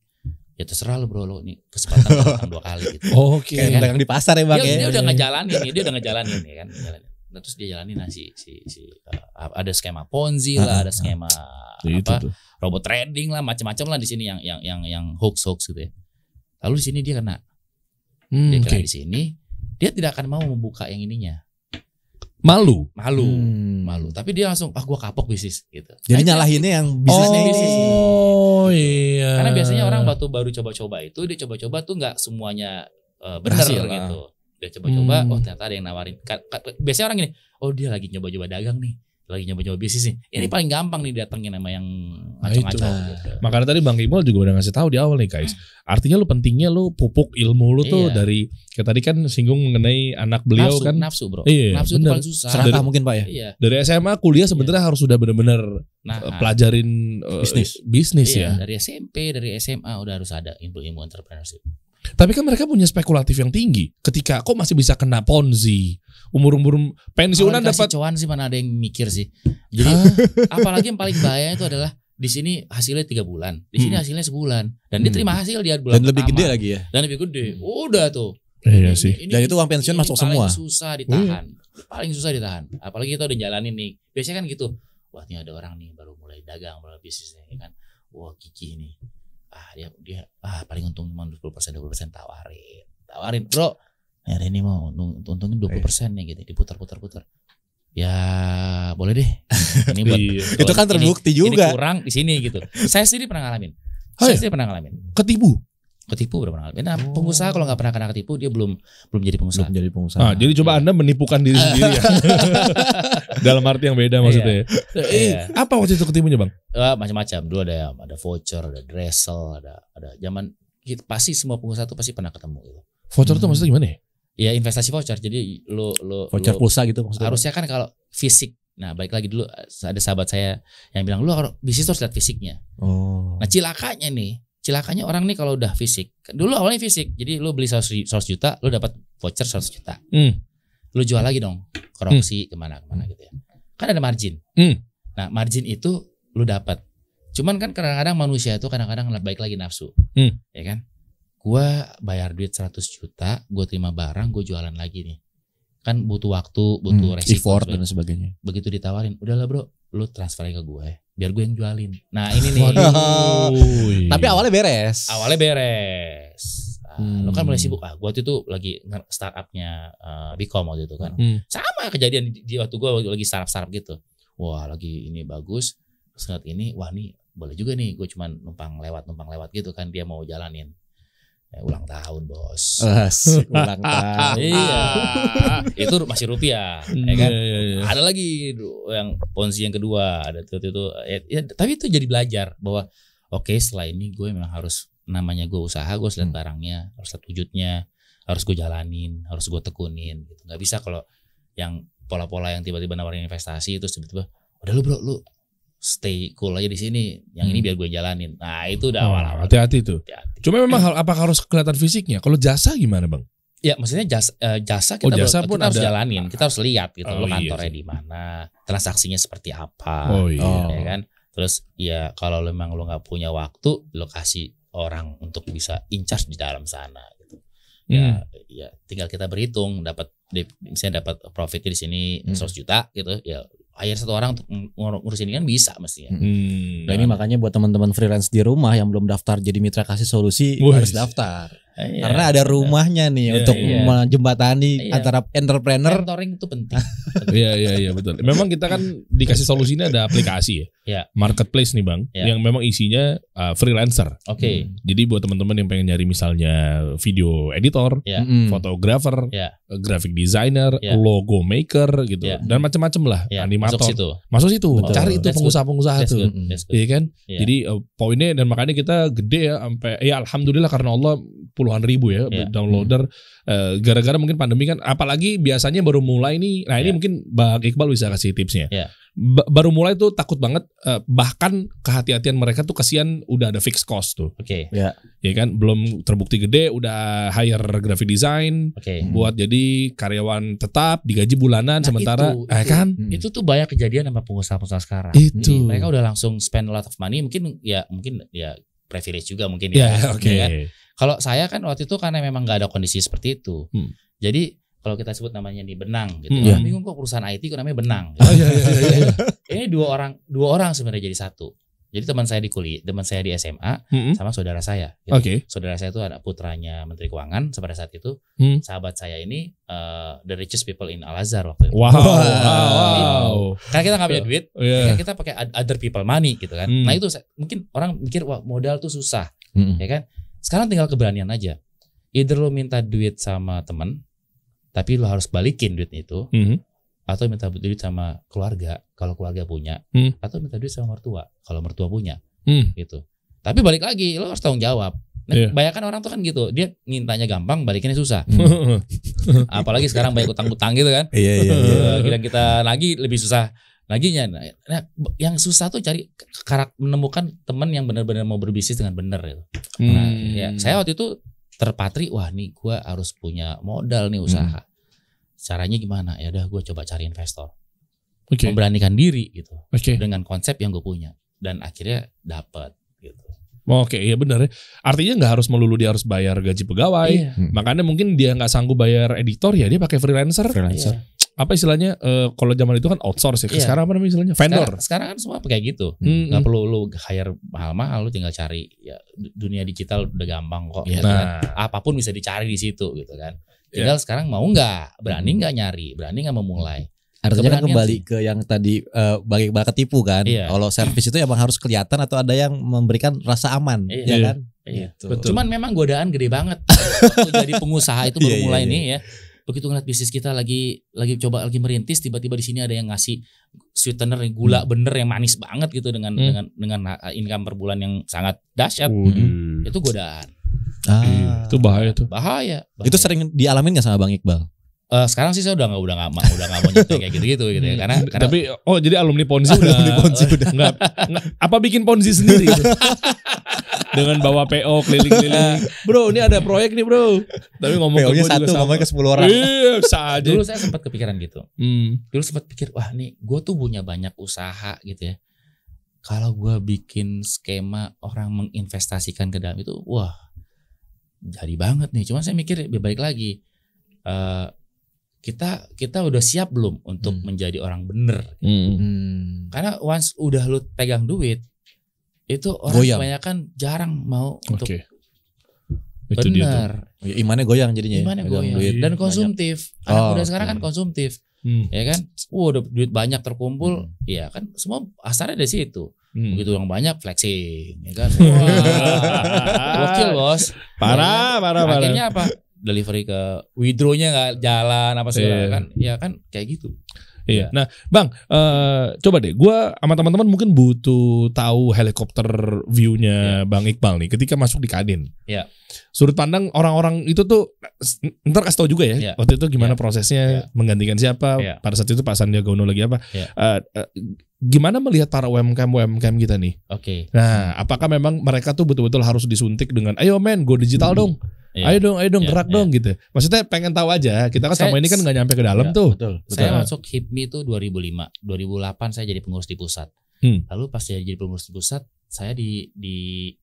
Speaker 1: ya terserah lo bro lo ini kesempatan dua kali gitu. Oh, <laughs> Oke. Okay. Iya kan? di pasar ya bang dia, ya. Dia udah iya. ngejalanin, dia udah ngejalanin ya kan nah terus dia jalani nah si si si uh, ada skema ponzi lah ada skema ya, apa tuh. robot trading lah macam-macam lah di sini yang yang yang yang hoax hoax gitu ya lalu di sini dia kena hmm, dia kena okay. di sini dia tidak akan mau membuka yang ininya malu malu hmm. malu tapi dia langsung ah gue kapok bisnis gitu
Speaker 2: jadi nah, nyalahinnya yang bisnisnya oh bisnis, gitu. Oh iya karena biasanya orang
Speaker 1: waktu baru coba-coba itu dia coba-coba tuh nggak semuanya uh, benar gitu ah udah coba-coba oh, hmm. oh ternyata ada yang nawarin biasanya orang gini oh dia lagi nyoba-nyoba dagang nih lagi nyoba-nyoba bisnis nih ini hmm. paling gampang nih datengin nama yang
Speaker 2: ngaco-ngaco nah, nah, gitu. makanya tadi Bang Kimo juga udah ngasih tahu di awal nih guys hmm. artinya lu pentingnya lu pupuk ilmu lu tuh iya. dari kayak tadi kan singgung mengenai anak beliau nafsu, kan nafsu bro iya, nafsu bener. itu paling susah Serata dari, mungkin Pak ya iya. dari SMA kuliah iya. sebenarnya iya. harus sudah bener-bener nah, eh, nah, pelajarin uh, bisnis bisnis iya, ya
Speaker 1: dari SMP dari SMA udah harus ada ilmu-ilmu entrepreneurship
Speaker 2: tapi kan mereka punya spekulatif yang tinggi. Ketika kok masih bisa kena ponzi, umur-umur pensiunan dapat
Speaker 1: cuan sih mana ada yang mikir sih.
Speaker 2: Jadi <laughs>
Speaker 1: apalagi yang paling bahaya itu adalah di sini hasilnya tiga bulan, di sini hmm. hasilnya sebulan, dan hmm. dia terima hasil dia bulan dan pertama. lebih gede lagi ya, dan lebih gede, udah tuh.
Speaker 4: Iya sih. Ini, dan itu uang pensiun ini masuk paling semua. susah ditahan,
Speaker 1: hmm. paling susah ditahan. Apalagi kita udah jalanin nih, biasanya kan gitu. Wah ini ada orang nih baru mulai dagang, baru bisnisnya ya kan. Wah Kiki ini ah dia dia ah paling untung cuma dua puluh persen dua puluh persen tawarin tawarin bro hari ini mau untung untungnya dua puluh persen nih gitu diputar putar putar ya boleh deh ini buat, <laughs> iya. buat itu kan terbukti ini, juga ini kurang di sini gitu saya sendiri pernah ngalamin oh saya iya? sendiri pernah ngalamin ketibu ketipu berapa kali. Nah, oh. pengusaha kalau nggak pernah kena ketipu dia belum belum jadi pengusaha. Belum jadi pengusaha. Nah, jadi
Speaker 2: coba yeah. Anda menipukan diri sendiri ya. <laughs> Dalam arti yang beda iya. maksudnya. Yeah. Iya. Eh, yeah. apa waktu itu ketipunya, Bang?
Speaker 1: Uh, macam-macam. Dulu ada ada voucher, ada dressel, ada ada zaman pasti semua pengusaha tuh pasti pernah ketemu gitu.
Speaker 2: Voucher hmm. tuh maksudnya gimana ya?
Speaker 1: Ya investasi voucher. Jadi lo lo voucher lo, pulsa
Speaker 2: gitu maksudnya. Harusnya
Speaker 1: kan kalau fisik Nah, baik lagi dulu ada sahabat saya yang bilang lu harus bisnis harus lihat fisiknya. Oh. Nah, cilakanya nih Cilakanya orang nih kalau udah fisik. Dulu awalnya fisik. Jadi lu beli 100 juta, lu dapat voucher 100 juta. Hmm. Lu jual lagi dong ke hmm. kemana kemana gitu ya. Kan ada margin. Hmm. Nah, margin itu lu dapat. Cuman kan kadang-kadang manusia itu kadang-kadang baik lagi nafsu. Hmm. Ya kan? Gua bayar duit 100 juta, gue terima barang, gue jualan lagi nih kan butuh waktu, butuh hmm, resiko effort dan sebagainya. Begitu ditawarin, udahlah bro, lu transfer ke gue biar gue yang jualin. Nah ini nih. Waduh. Tapi awalnya beres. Awalnya beres. hmm. Nah, Lo kan mulai hmm. sibuk. Ah, gue waktu itu lagi startupnya uh, Bicom waktu itu kan. Hmm. Sama kejadian di, di waktu gue lagi startup-startup gitu. Wah lagi ini bagus. Saat ini wah nih boleh juga nih. Gue cuman numpang lewat numpang lewat gitu kan. Dia mau jalanin. Ya, ulang tahun bos <laughs> ulang tahun iya. iya itu masih rupiah hmm. ya kan iya, iya, ada lagi yang ponzi yang kedua ada itu itu, itu. Ya, ya, tapi itu jadi belajar bahwa oke okay, setelah ini gue memang harus namanya gue usaha gue selain hmm. barangnya harus wujudnya harus gue jalanin harus gue tekunin gitu nggak bisa kalau yang pola-pola yang tiba-tiba nawarin investasi itu tiba-tiba udah lu bro lu stay cool aja di sini. Yang hmm. ini biar gue jalanin. Nah, itu udah oh, awal-awal. Oh,
Speaker 2: hati-hati tuh. Hati-hati. Cuma memang hal apakah harus kelihatan fisiknya? Kalau jasa gimana, Bang?
Speaker 1: Ya, maksudnya jasa, eh, jasa kita, oh, jasa pun kita ada. harus jalanin, kita harus lihat gitu oh, lo iya kantornya iya. di mana, transaksinya seperti apa, oh, iya. ya kan. Terus ya kalau memang lo nggak punya waktu, lo kasih orang untuk bisa in charge di dalam sana gitu.
Speaker 4: Ya, hmm.
Speaker 1: ya tinggal kita berhitung dapat misalnya dapat profitnya di sini hmm. 100 juta gitu, ya ayah satu orang untuk ngurusin ini kan bisa mestinya.
Speaker 3: Hmm. Nah, ini nah. makanya buat teman-teman freelance di rumah yang belum daftar jadi mitra kasih solusi Wih. harus daftar yeah. Iya. karena ada iya. rumahnya nih yeah, untuk yeah. menjembatani yeah. antara entrepreneur mentoring itu penting
Speaker 2: <laughs> iya iya iya betul memang kita kan dikasih solusinya ada aplikasi ya yeah. marketplace nih bang yeah. yang memang isinya uh, freelancer oke okay. hmm. jadi buat teman-teman yang pengen nyari misalnya video editor yeah. fotografer yeah. Uh, graphic designer yeah. logo maker gitu yeah. dan macam-macam lah yeah. animator masuk situ masuk situ betul. cari itu pengusaha-pengusaha itu iya kan yeah. jadi uh, poinnya dan makanya kita gede ya sampai ya alhamdulillah karena Allah puluhan puluhan ribu ya yeah. downloader eh, gara-gara uh, mungkin pandemi kan apalagi biasanya baru mulai ini nah ini yeah. mungkin Bang Iqbal bisa kasih tipsnya yeah. ba baru mulai tuh takut banget uh, bahkan kehati-hatian mereka tuh kasihan udah ada fixed cost tuh oke okay. yeah. ya kan belum terbukti gede udah hire graphic design okay. buat jadi karyawan tetap digaji bulanan nah, sementara itu, eh, itu, kan
Speaker 1: itu tuh banyak kejadian sama pengusaha-pengusaha sekarang itu hmm, mereka udah langsung spend a lot of money mungkin ya mungkin ya privilege juga mungkin yeah, ya, okay. ya iya kan? Kalau saya kan waktu itu karena memang nggak ada kondisi seperti itu. Hmm. Jadi kalau kita sebut namanya di benang gitu. Hmm, nah, Bingung kok perusahaan IT kok namanya benang. Gitu. Oh, iya, iya, iya. iya. iya. <laughs> Ini dua orang dua orang sebenarnya jadi satu. Jadi teman saya di kuliah, teman saya di SMA, hmm. sama saudara saya. Oke. Okay. Saudara saya itu anak putranya Menteri Keuangan pada saat itu. Hmm. Sahabat saya ini uh, the richest people in Al Azhar waktu itu. Wow. wow. wow. Karena kita nggak punya duit, yeah. Oh, iya. kita pakai other people money gitu kan. Hmm. Nah itu mungkin orang mikir wah modal tuh susah, hmm. ya kan? Sekarang tinggal keberanian aja. Either lo minta duit sama temen, tapi lo harus balikin duit itu, mm -hmm. atau minta duit sama keluarga kalau keluarga punya, mm. atau minta duit sama mertua kalau mertua punya, mm. gitu. Tapi balik lagi lo harus tanggung jawab. Nah, yeah. Iya. Bayangkan orang tuh kan gitu, dia mintanya gampang, balikinnya susah. Hmm. Apalagi sekarang banyak utang-utang gitu kan. Iya iya. Kita eh, kita lagi lebih susah laginya nah, nah, yang susah tuh cari karakter menemukan teman yang benar-benar mau berbisnis dengan benar gitu. Nah, hmm. Nah, ya saya waktu itu terpatri wah nih gue harus punya modal nih hmm. usaha. Hmm. Caranya gimana? Ya udah gue coba cari investor. Okay. Memberanikan diri gitu. Okay. Dengan konsep
Speaker 2: yang gue punya dan
Speaker 1: akhirnya dapat gitu.
Speaker 2: Oh, oke, okay, iya benar ya. Artinya nggak harus melulu dia harus bayar gaji pegawai. Iya. Makanya mungkin dia nggak sanggup bayar editor ya dia pakai freelancer. Freelancer. Iya apa istilahnya uh, kalau zaman itu kan outsource ya. Yeah. Sekarang apa namanya istilahnya? Vendor. Sekarang, sekarang kan
Speaker 1: semua kayak gitu. Hmm, Gak hmm. perlu lu hire mahal-mahal, lu tinggal cari ya dunia digital udah gampang kok. Yeah. Nah. Apapun bisa dicari di situ gitu kan. Iya. Tinggal yeah. sekarang mau nggak, berani hmm. nggak nyari, berani nggak memulai. Artinya kan kembali sih. ke
Speaker 3: yang tadi uh, eh, bagi bagi ketipu kan. Iya. Kalau servis itu emang harus kelihatan atau ada yang memberikan rasa aman, iya. ya kan?
Speaker 1: Iya. Gitu. Cuman memang godaan gede banget. <laughs> jadi pengusaha itu iya, baru iya, mulai yeah, yeah. nih ya begitu ngeliat bisnis kita lagi lagi coba lagi merintis tiba-tiba di sini ada yang ngasih sweetener yang gula hmm. bener yang manis banget gitu dengan hmm. dengan dengan eh, income per bulan yang sangat dahsyat hmm. itu godaan
Speaker 3: ah. itu bahaya tuh bahaya, bahaya itu sering dialamin nggak sama bang Iqbal
Speaker 1: Uh, sekarang sih saya udah
Speaker 2: nggak udah nggak mau udah nggak mau nyetir kayak gitu gitu gitu ya karena, karena tapi oh jadi alumni ponzi udah alumni ponzi udah <laughs> nggak apa bikin ponzi sendiri gitu. dengan bawa PO keliling-keliling bro ini ada proyek nih bro tapi ngomong PO nya satu ngomong ke sepuluh orang iya saja dulu saya sempat
Speaker 1: kepikiran gitu hmm. dulu sempat pikir wah nih gue tuh punya banyak usaha gitu ya kalau gue bikin skema orang menginvestasikan ke dalam itu wah jadi banget nih cuman saya mikir lebih baik lagi uh, kita kita udah siap belum untuk hmm. menjadi orang bener
Speaker 4: hmm. hmm.
Speaker 1: karena once udah lu pegang duit itu orang goyang. kebanyakan jarang mau untuk okay. Itu bener dia ya, imannya
Speaker 3: goyang jadinya ya, imannya ya? goyang duit dan konsumtif banyak. Oh, anak oh, muda
Speaker 1: sekarang kan konsumtif hmm. ya kan wow udah duit banyak terkumpul hmm. ya kan semua asalnya dari situ hmm. begitu yang banyak flexing ya kan wah wakil <laughs> bos parah ya, kan? parah akhirnya apa delivery ke withdrawnya nggak jalan apa segala yeah. kan
Speaker 2: ya kan kayak gitu Iya. Yeah. Nah, Bang, uh, coba deh gue sama teman-teman mungkin butuh tahu helikopter view-nya iya. Bang Iqbal nih ketika masuk di Kadin. Iya. Sudut pandang orang-orang itu tuh ntar kasih tau juga ya, yeah. waktu itu gimana iya. prosesnya iya. menggantikan siapa pada saat itu Pak Sandiaga Uno lagi apa. Uh, uh, gimana melihat para UMKM UMKM kita nih? Oke. Okay. Nah, apakah memang mereka tuh betul-betul harus disuntik dengan ayo men, go digital hmm. dong. Yeah. Ayo dong, ayo dong yeah, gerak yeah. dong gitu. Maksudnya pengen tahu aja. Kita kan sama ini kan nggak nyampe ke dalam yeah, tuh. Betul. betul. Saya betul. masuk
Speaker 1: HIPMI itu 2005, 2008 saya jadi pengurus di pusat. Hmm. Lalu pas saya jadi pengurus di pusat, saya di di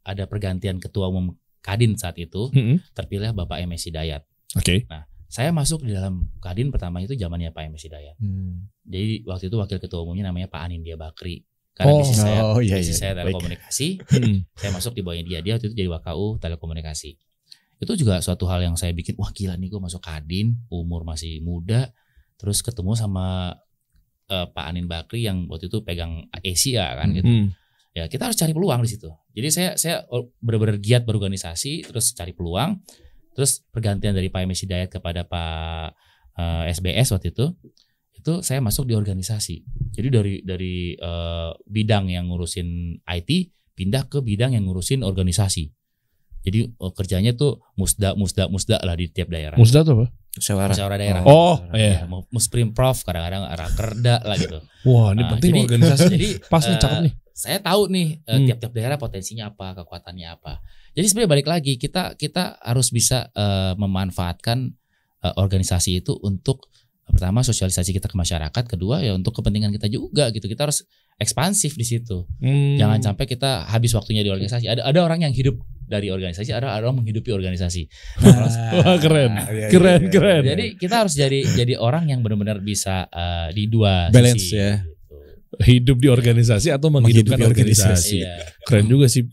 Speaker 1: ada pergantian ketua umum Kadin saat itu, hmm. terpilih Bapak MSI Hidayat. Oke. Okay. Nah, saya masuk di dalam Kadin pertama itu zamannya Pak MSI Hidayat. Hmm. Jadi waktu itu wakil ketua umumnya namanya Pak Anindya Bakri. Karena oh, bisnis saya, oh, iya, bisnis iya. iya. saya telekomunikasi, <laughs> hmm. saya masuk di bawahnya dia. Dia waktu itu jadi WKU telekomunikasi. Itu juga suatu hal yang saya bikin, wah gila nih gue masuk kadin, umur masih muda, terus ketemu sama uh, Pak Anin Bakri yang waktu itu pegang Asia kan gitu. Hmm. Ya kita harus cari peluang di situ. Jadi saya saya benar-benar giat berorganisasi, terus cari peluang, terus pergantian dari Pak Emisi Dayat kepada Pak uh, eh, SBS waktu itu itu saya masuk di organisasi. Jadi dari dari uh, bidang yang ngurusin IT pindah ke bidang yang ngurusin organisasi. Jadi uh, kerjanya tuh musda musda musda lah di tiap daerah. Musda tuh apa? Musyawarah. Musyawarah oh, daerah. Oh, daerah, iya. iya Musprim prof kadang-kadang kerda lah gitu. Wah, ini nah, penting jadi, organisasi. Jadi pas nih eh, cakep nih. saya tahu nih hmm. tiap-tiap hmm. daerah potensinya apa, kekuatannya apa. Jadi sebenarnya balik lagi kita kita harus bisa uh, memanfaatkan uh, organisasi itu untuk pertama sosialisasi kita ke masyarakat, kedua ya untuk kepentingan kita juga gitu. Kita harus ekspansif di situ.
Speaker 4: Hmm. Jangan sampai
Speaker 1: kita habis waktunya di organisasi. Ada ada orang yang hidup dari organisasi ada orang menghidupi organisasi. Nah, <laughs> Wah iya, keren, Ya, keren, ya, ya, keren. Iya. Jadi kita harus jadi jadi orang yang
Speaker 2: benar-benar bisa uh, di dua balance sisi. ya hidup di organisasi atau menghidupkan Menghidupi organisasi. organisasi. Iya. Keren juga sih.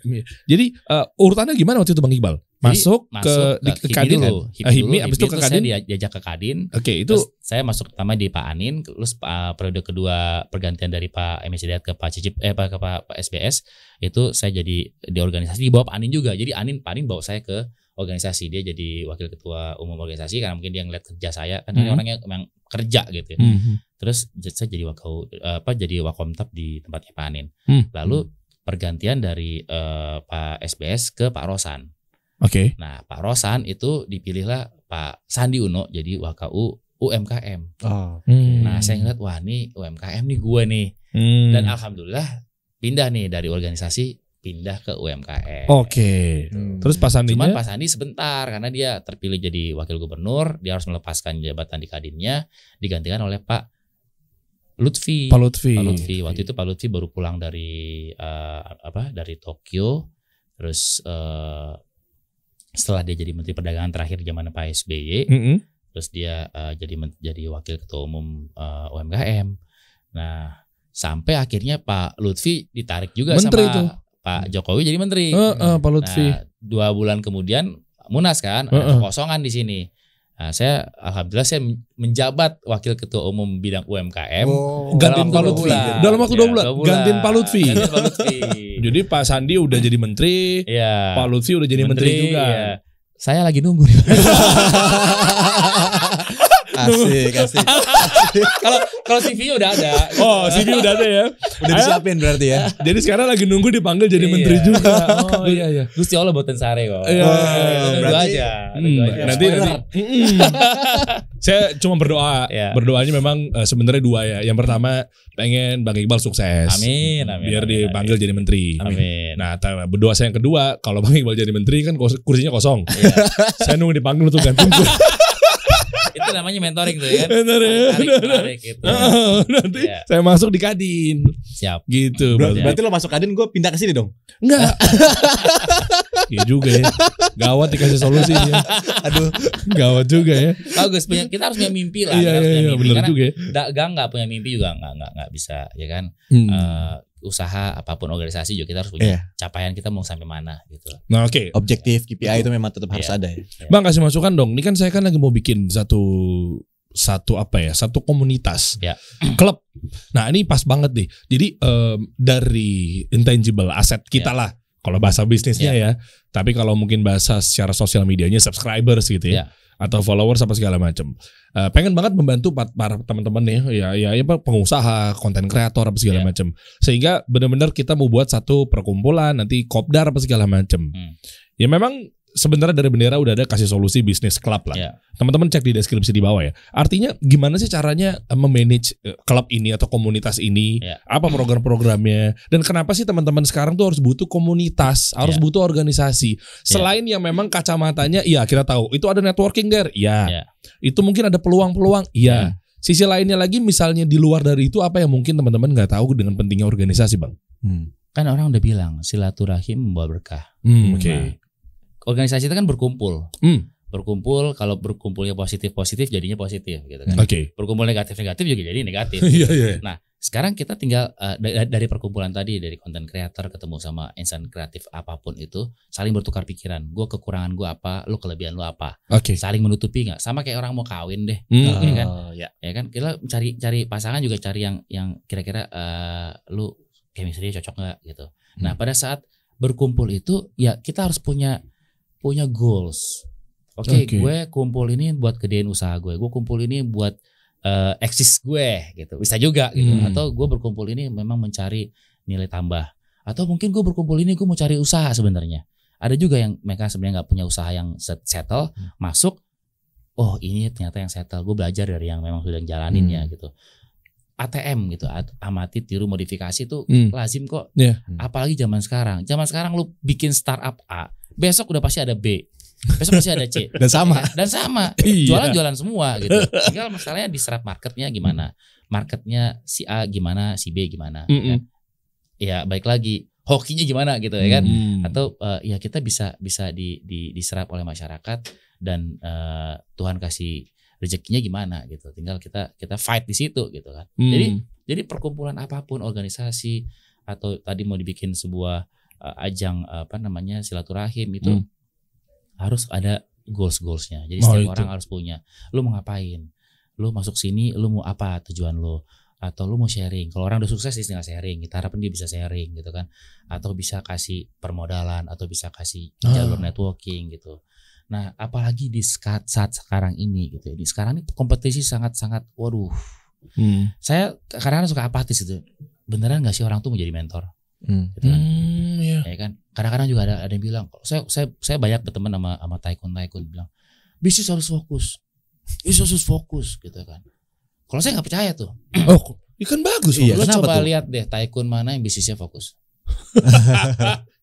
Speaker 2: Jadi uh, urutannya gimana waktu itu Bang Iqbal? Masuk, masuk ke, ke, Kadin dulu, kan? Eh, abis itu ke Kadin. Saya
Speaker 1: diajak ke Kadin. Oke, okay, itu terus saya masuk pertama di Pak Anin, terus uh, periode kedua pergantian dari Pak MSD ke Pak Cicip eh Pak ke Pak, Pak SBS itu saya jadi di organisasi di bawah Pak Anin juga. Jadi Anin Pak Anin bawa saya ke organisasi dia jadi wakil ketua umum organisasi karena mungkin dia ngeliat kerja saya kan mm-hmm. orangnya memang kerja gitu ya. Mm-hmm. Terus saya jadi wakau apa jadi wakomtap di tempatnya Pak Anin. Mm-hmm. Lalu pergantian dari uh, Pak SBS ke Pak Rosan. Oke. Okay. Nah, Pak Rosan itu dipilihlah Pak Sandi Uno jadi wakau UMKM. Oh.
Speaker 2: Hmm. Nah, saya
Speaker 1: ngeliat wah ini UMKM nih gue nih. Hmm. Dan alhamdulillah pindah nih dari organisasi pindah ke UMKM. Oke.
Speaker 2: Okay. Hmm. Terus Pak Sandi Cuman Pak Sandi
Speaker 1: sebentar karena dia terpilih jadi wakil gubernur, dia harus melepaskan jabatan di kadinnya digantikan oleh Pak
Speaker 2: Lutfi. Pak Lutfi. Pak Lutfi.
Speaker 1: Waktu itu Pak Lutfi baru pulang dari uh, apa? Dari Tokyo. Terus uh, setelah dia jadi Menteri Perdagangan terakhir zaman Pak SBY, mm -hmm. terus dia uh, jadi jadi Wakil Ketua Umum uh, UMKM. Nah, sampai akhirnya Pak Lutfi ditarik juga Menteri sama itu. Pak Jokowi jadi menteri. Uh, uh, Pak Lutfi. Nah, dua bulan kemudian munas kan, uh, uh. ada kekosongan di sini. Nah, saya alhamdulillah saya menjabat wakil
Speaker 2: ketua umum bidang UMKM. Oh, iya, gantiin Pak Lutfi. Dalam waktu dua bulan. Ya, bulan. Pak Lutfi. Pak <laughs> Lutfi. jadi Pak Sandi udah jadi menteri, ya. Pak Lutfi udah jadi menteri, menteri juga. Ya.
Speaker 1: Saya lagi nunggu.
Speaker 2: <laughs> Asik, asik. <laughs> Kalau kalau cv udah ada. Oh, CV udah ada ya. Udah disiapin berarti ya. Jadi sekarang lagi nunggu dipanggil jadi iya. menteri juga. Oh iya iya. Gusti Allah buatan sare kok. Iya. Oh, berarti hmm,
Speaker 4: aja. Nanti nanti. Hmm.
Speaker 2: Saya cuma berdoa. Iya. Berdoanya memang eh, sebenarnya dua ya. Yang pertama pengen Bang Iqbal sukses. Amin, amin. Biar dipanggil jadi menteri. Amin. Nah, berdoa saya yang kedua, kalau Bang Iqbal jadi menteri kan kursinya kosong. Iya. Saya nunggu dipanggil untuk gantiin <laughs> namanya mentoring tuh ya. <laughs> Mentoring. Tarik, tarik, tarik, gitu. <laughs> Oh, nanti ya. saya masuk di Kadin. Siap. Gitu. Ber berarti
Speaker 3: lo masuk Kadin gue pindah ke sini dong.
Speaker 2: Enggak. <laughs> Iya juga ya. Gawat dikasih solusi ya. Aduh, gawat juga ya.
Speaker 1: Bagus punya kita harus punya
Speaker 3: mimpi lah. Iya, iya, iya,
Speaker 2: benar juga ya.
Speaker 1: gak nggak punya mimpi juga nggak nggak nggak bisa ya kan. Hmm. Uh, usaha apapun organisasi juga kita harus punya yeah. capaian kita mau sampai mana gitu. Nah, oke. Okay. Objektif KPI iya. itu memang tetap
Speaker 2: yeah. harus iya. ada ya. Iya. Bang kasih masukan dong. Ini kan saya kan lagi mau bikin satu satu apa ya satu komunitas ya. <clears throat> klub nah ini pas banget nih jadi um, dari intangible aset kita ya. lah kalau bahasa bisnisnya yeah. ya. Tapi kalau mungkin bahasa secara sosial medianya subscribers gitu ya. Yeah atau followers apa segala macam. Uh, eh, pengen banget membantu para teman-teman nih, ya, ya, ya pengusaha, konten kreator apa segala yeah. macam. Sehingga benar-benar kita mau buat satu perkumpulan nanti kopdar apa segala macam. Hmm. Ya memang sebenarnya dari bendera udah ada kasih solusi bisnis klub lah. teman iya. Teman-teman cek di deskripsi di bawah ya. Artinya gimana sih caranya eh, memanage eh, klub ini atau komunitas ini? Yeah. Apa program-programnya? Dan kenapa sih teman-teman sekarang tuh harus butuh komunitas, harus iya. butuh organisasi? Iya. Selain yeah. yang memang kacamatanya, ya kita tahu itu ada networking there, ya. Yeah. Itu mungkin ada peluang-peluang, ya. Yeah. Sisi lainnya lagi misalnya di luar dari itu apa yang mungkin teman-teman nggak tahu dengan pentingnya organisasi bang? Hmm. Kan orang udah bilang silaturahim membawa berkah.
Speaker 4: Hmm, hmm Oke. Okay. Nah,
Speaker 2: organisasi itu kan
Speaker 1: berkumpul. Hmm. Berkumpul kalau berkumpulnya positif positif jadinya positif gitu kan. Oke. Okay. Berkumpul negatif negatif juga jadi negatif. <laughs> Iya iya. Nah, sekarang kita tinggal uh, dari, perkumpulan tadi dari konten kreator ketemu sama insan kreatif apapun itu saling bertukar pikiran. Gua kekurangan gua apa, lu kelebihan lu apa. Oke. Okay. Saling menutupi nggak? Sama kayak orang mau kawin deh. Hmm. Uh, ya kan? Ya. ya kan? Kita cari cari pasangan juga cari yang yang kira-kira uh, lu chemistry cocok nggak gitu. Nah, hmm. Nah, pada saat berkumpul itu ya kita harus punya punya goals. Oke, okay, okay. gue kumpul ini buat gedein usaha gue. Gue kumpul ini buat uh, eksis gue gitu. Bisa juga gitu. Hmm. Atau gue berkumpul ini memang mencari nilai tambah. Atau mungkin gue berkumpul ini gue mau cari usaha sebenarnya. Ada juga yang mereka sebenarnya nggak punya usaha yang settle hmm. masuk. Oh ini ternyata yang settle. Gue belajar dari yang memang sudah jalanin ya, hmm. ya gitu. ATM gitu amati tiru modifikasi itu hmm. lazim kok yeah. Hmm. apalagi zaman sekarang zaman sekarang lu bikin startup A besok udah pasti ada B
Speaker 4: besok pasti ada C <laughs> dan sama iya, dan sama <laughs> iya. jualan jualan semua gitu
Speaker 1: tinggal masalahnya di serap marketnya gimana marketnya si A gimana si B gimana mm -mm. Kan? ya baik lagi hokinya gimana gitu ya kan mm. atau uh, ya kita bisa bisa di, di diserap oleh masyarakat dan uh, Tuhan kasih rezekinya gimana gitu. Tinggal kita kita fight di situ gitu kan. Hmm. Jadi jadi perkumpulan apapun organisasi atau tadi mau dibikin sebuah uh, ajang uh, apa namanya silaturahim itu hmm. harus ada goals-goalsnya. Jadi oh, setiap itu. orang harus punya. Lu mau ngapain? Lu masuk sini lu mau apa tujuan lu? atau lu mau sharing. Kalau orang udah sukses tinggal sharing. Kita harapin dia bisa sharing gitu kan. Atau bisa kasih permodalan atau bisa kasih jalur ah. networking gitu. Nah, apalagi di saat, saat sekarang ini gitu ya. Di sekarang ini kompetisi sangat-sangat waduh. Hmm. Saya kadang-kadang suka apatis itu. Beneran gak sih orang tuh menjadi mentor? Hmm. Gitu kan? Hmm, yeah. Ya kan. Kadang-kadang juga ada ada yang bilang, saya saya saya banyak berteman sama sama taekwondo taikun bilang, bisnis harus fokus. Bisnis harus fokus gitu kan. Kalau saya nggak percaya tuh. <clears throat> Oh, ikan bagus. Iya, lo coba tuh? lihat deh taekwondo mana yang bisnisnya fokus. <laughs>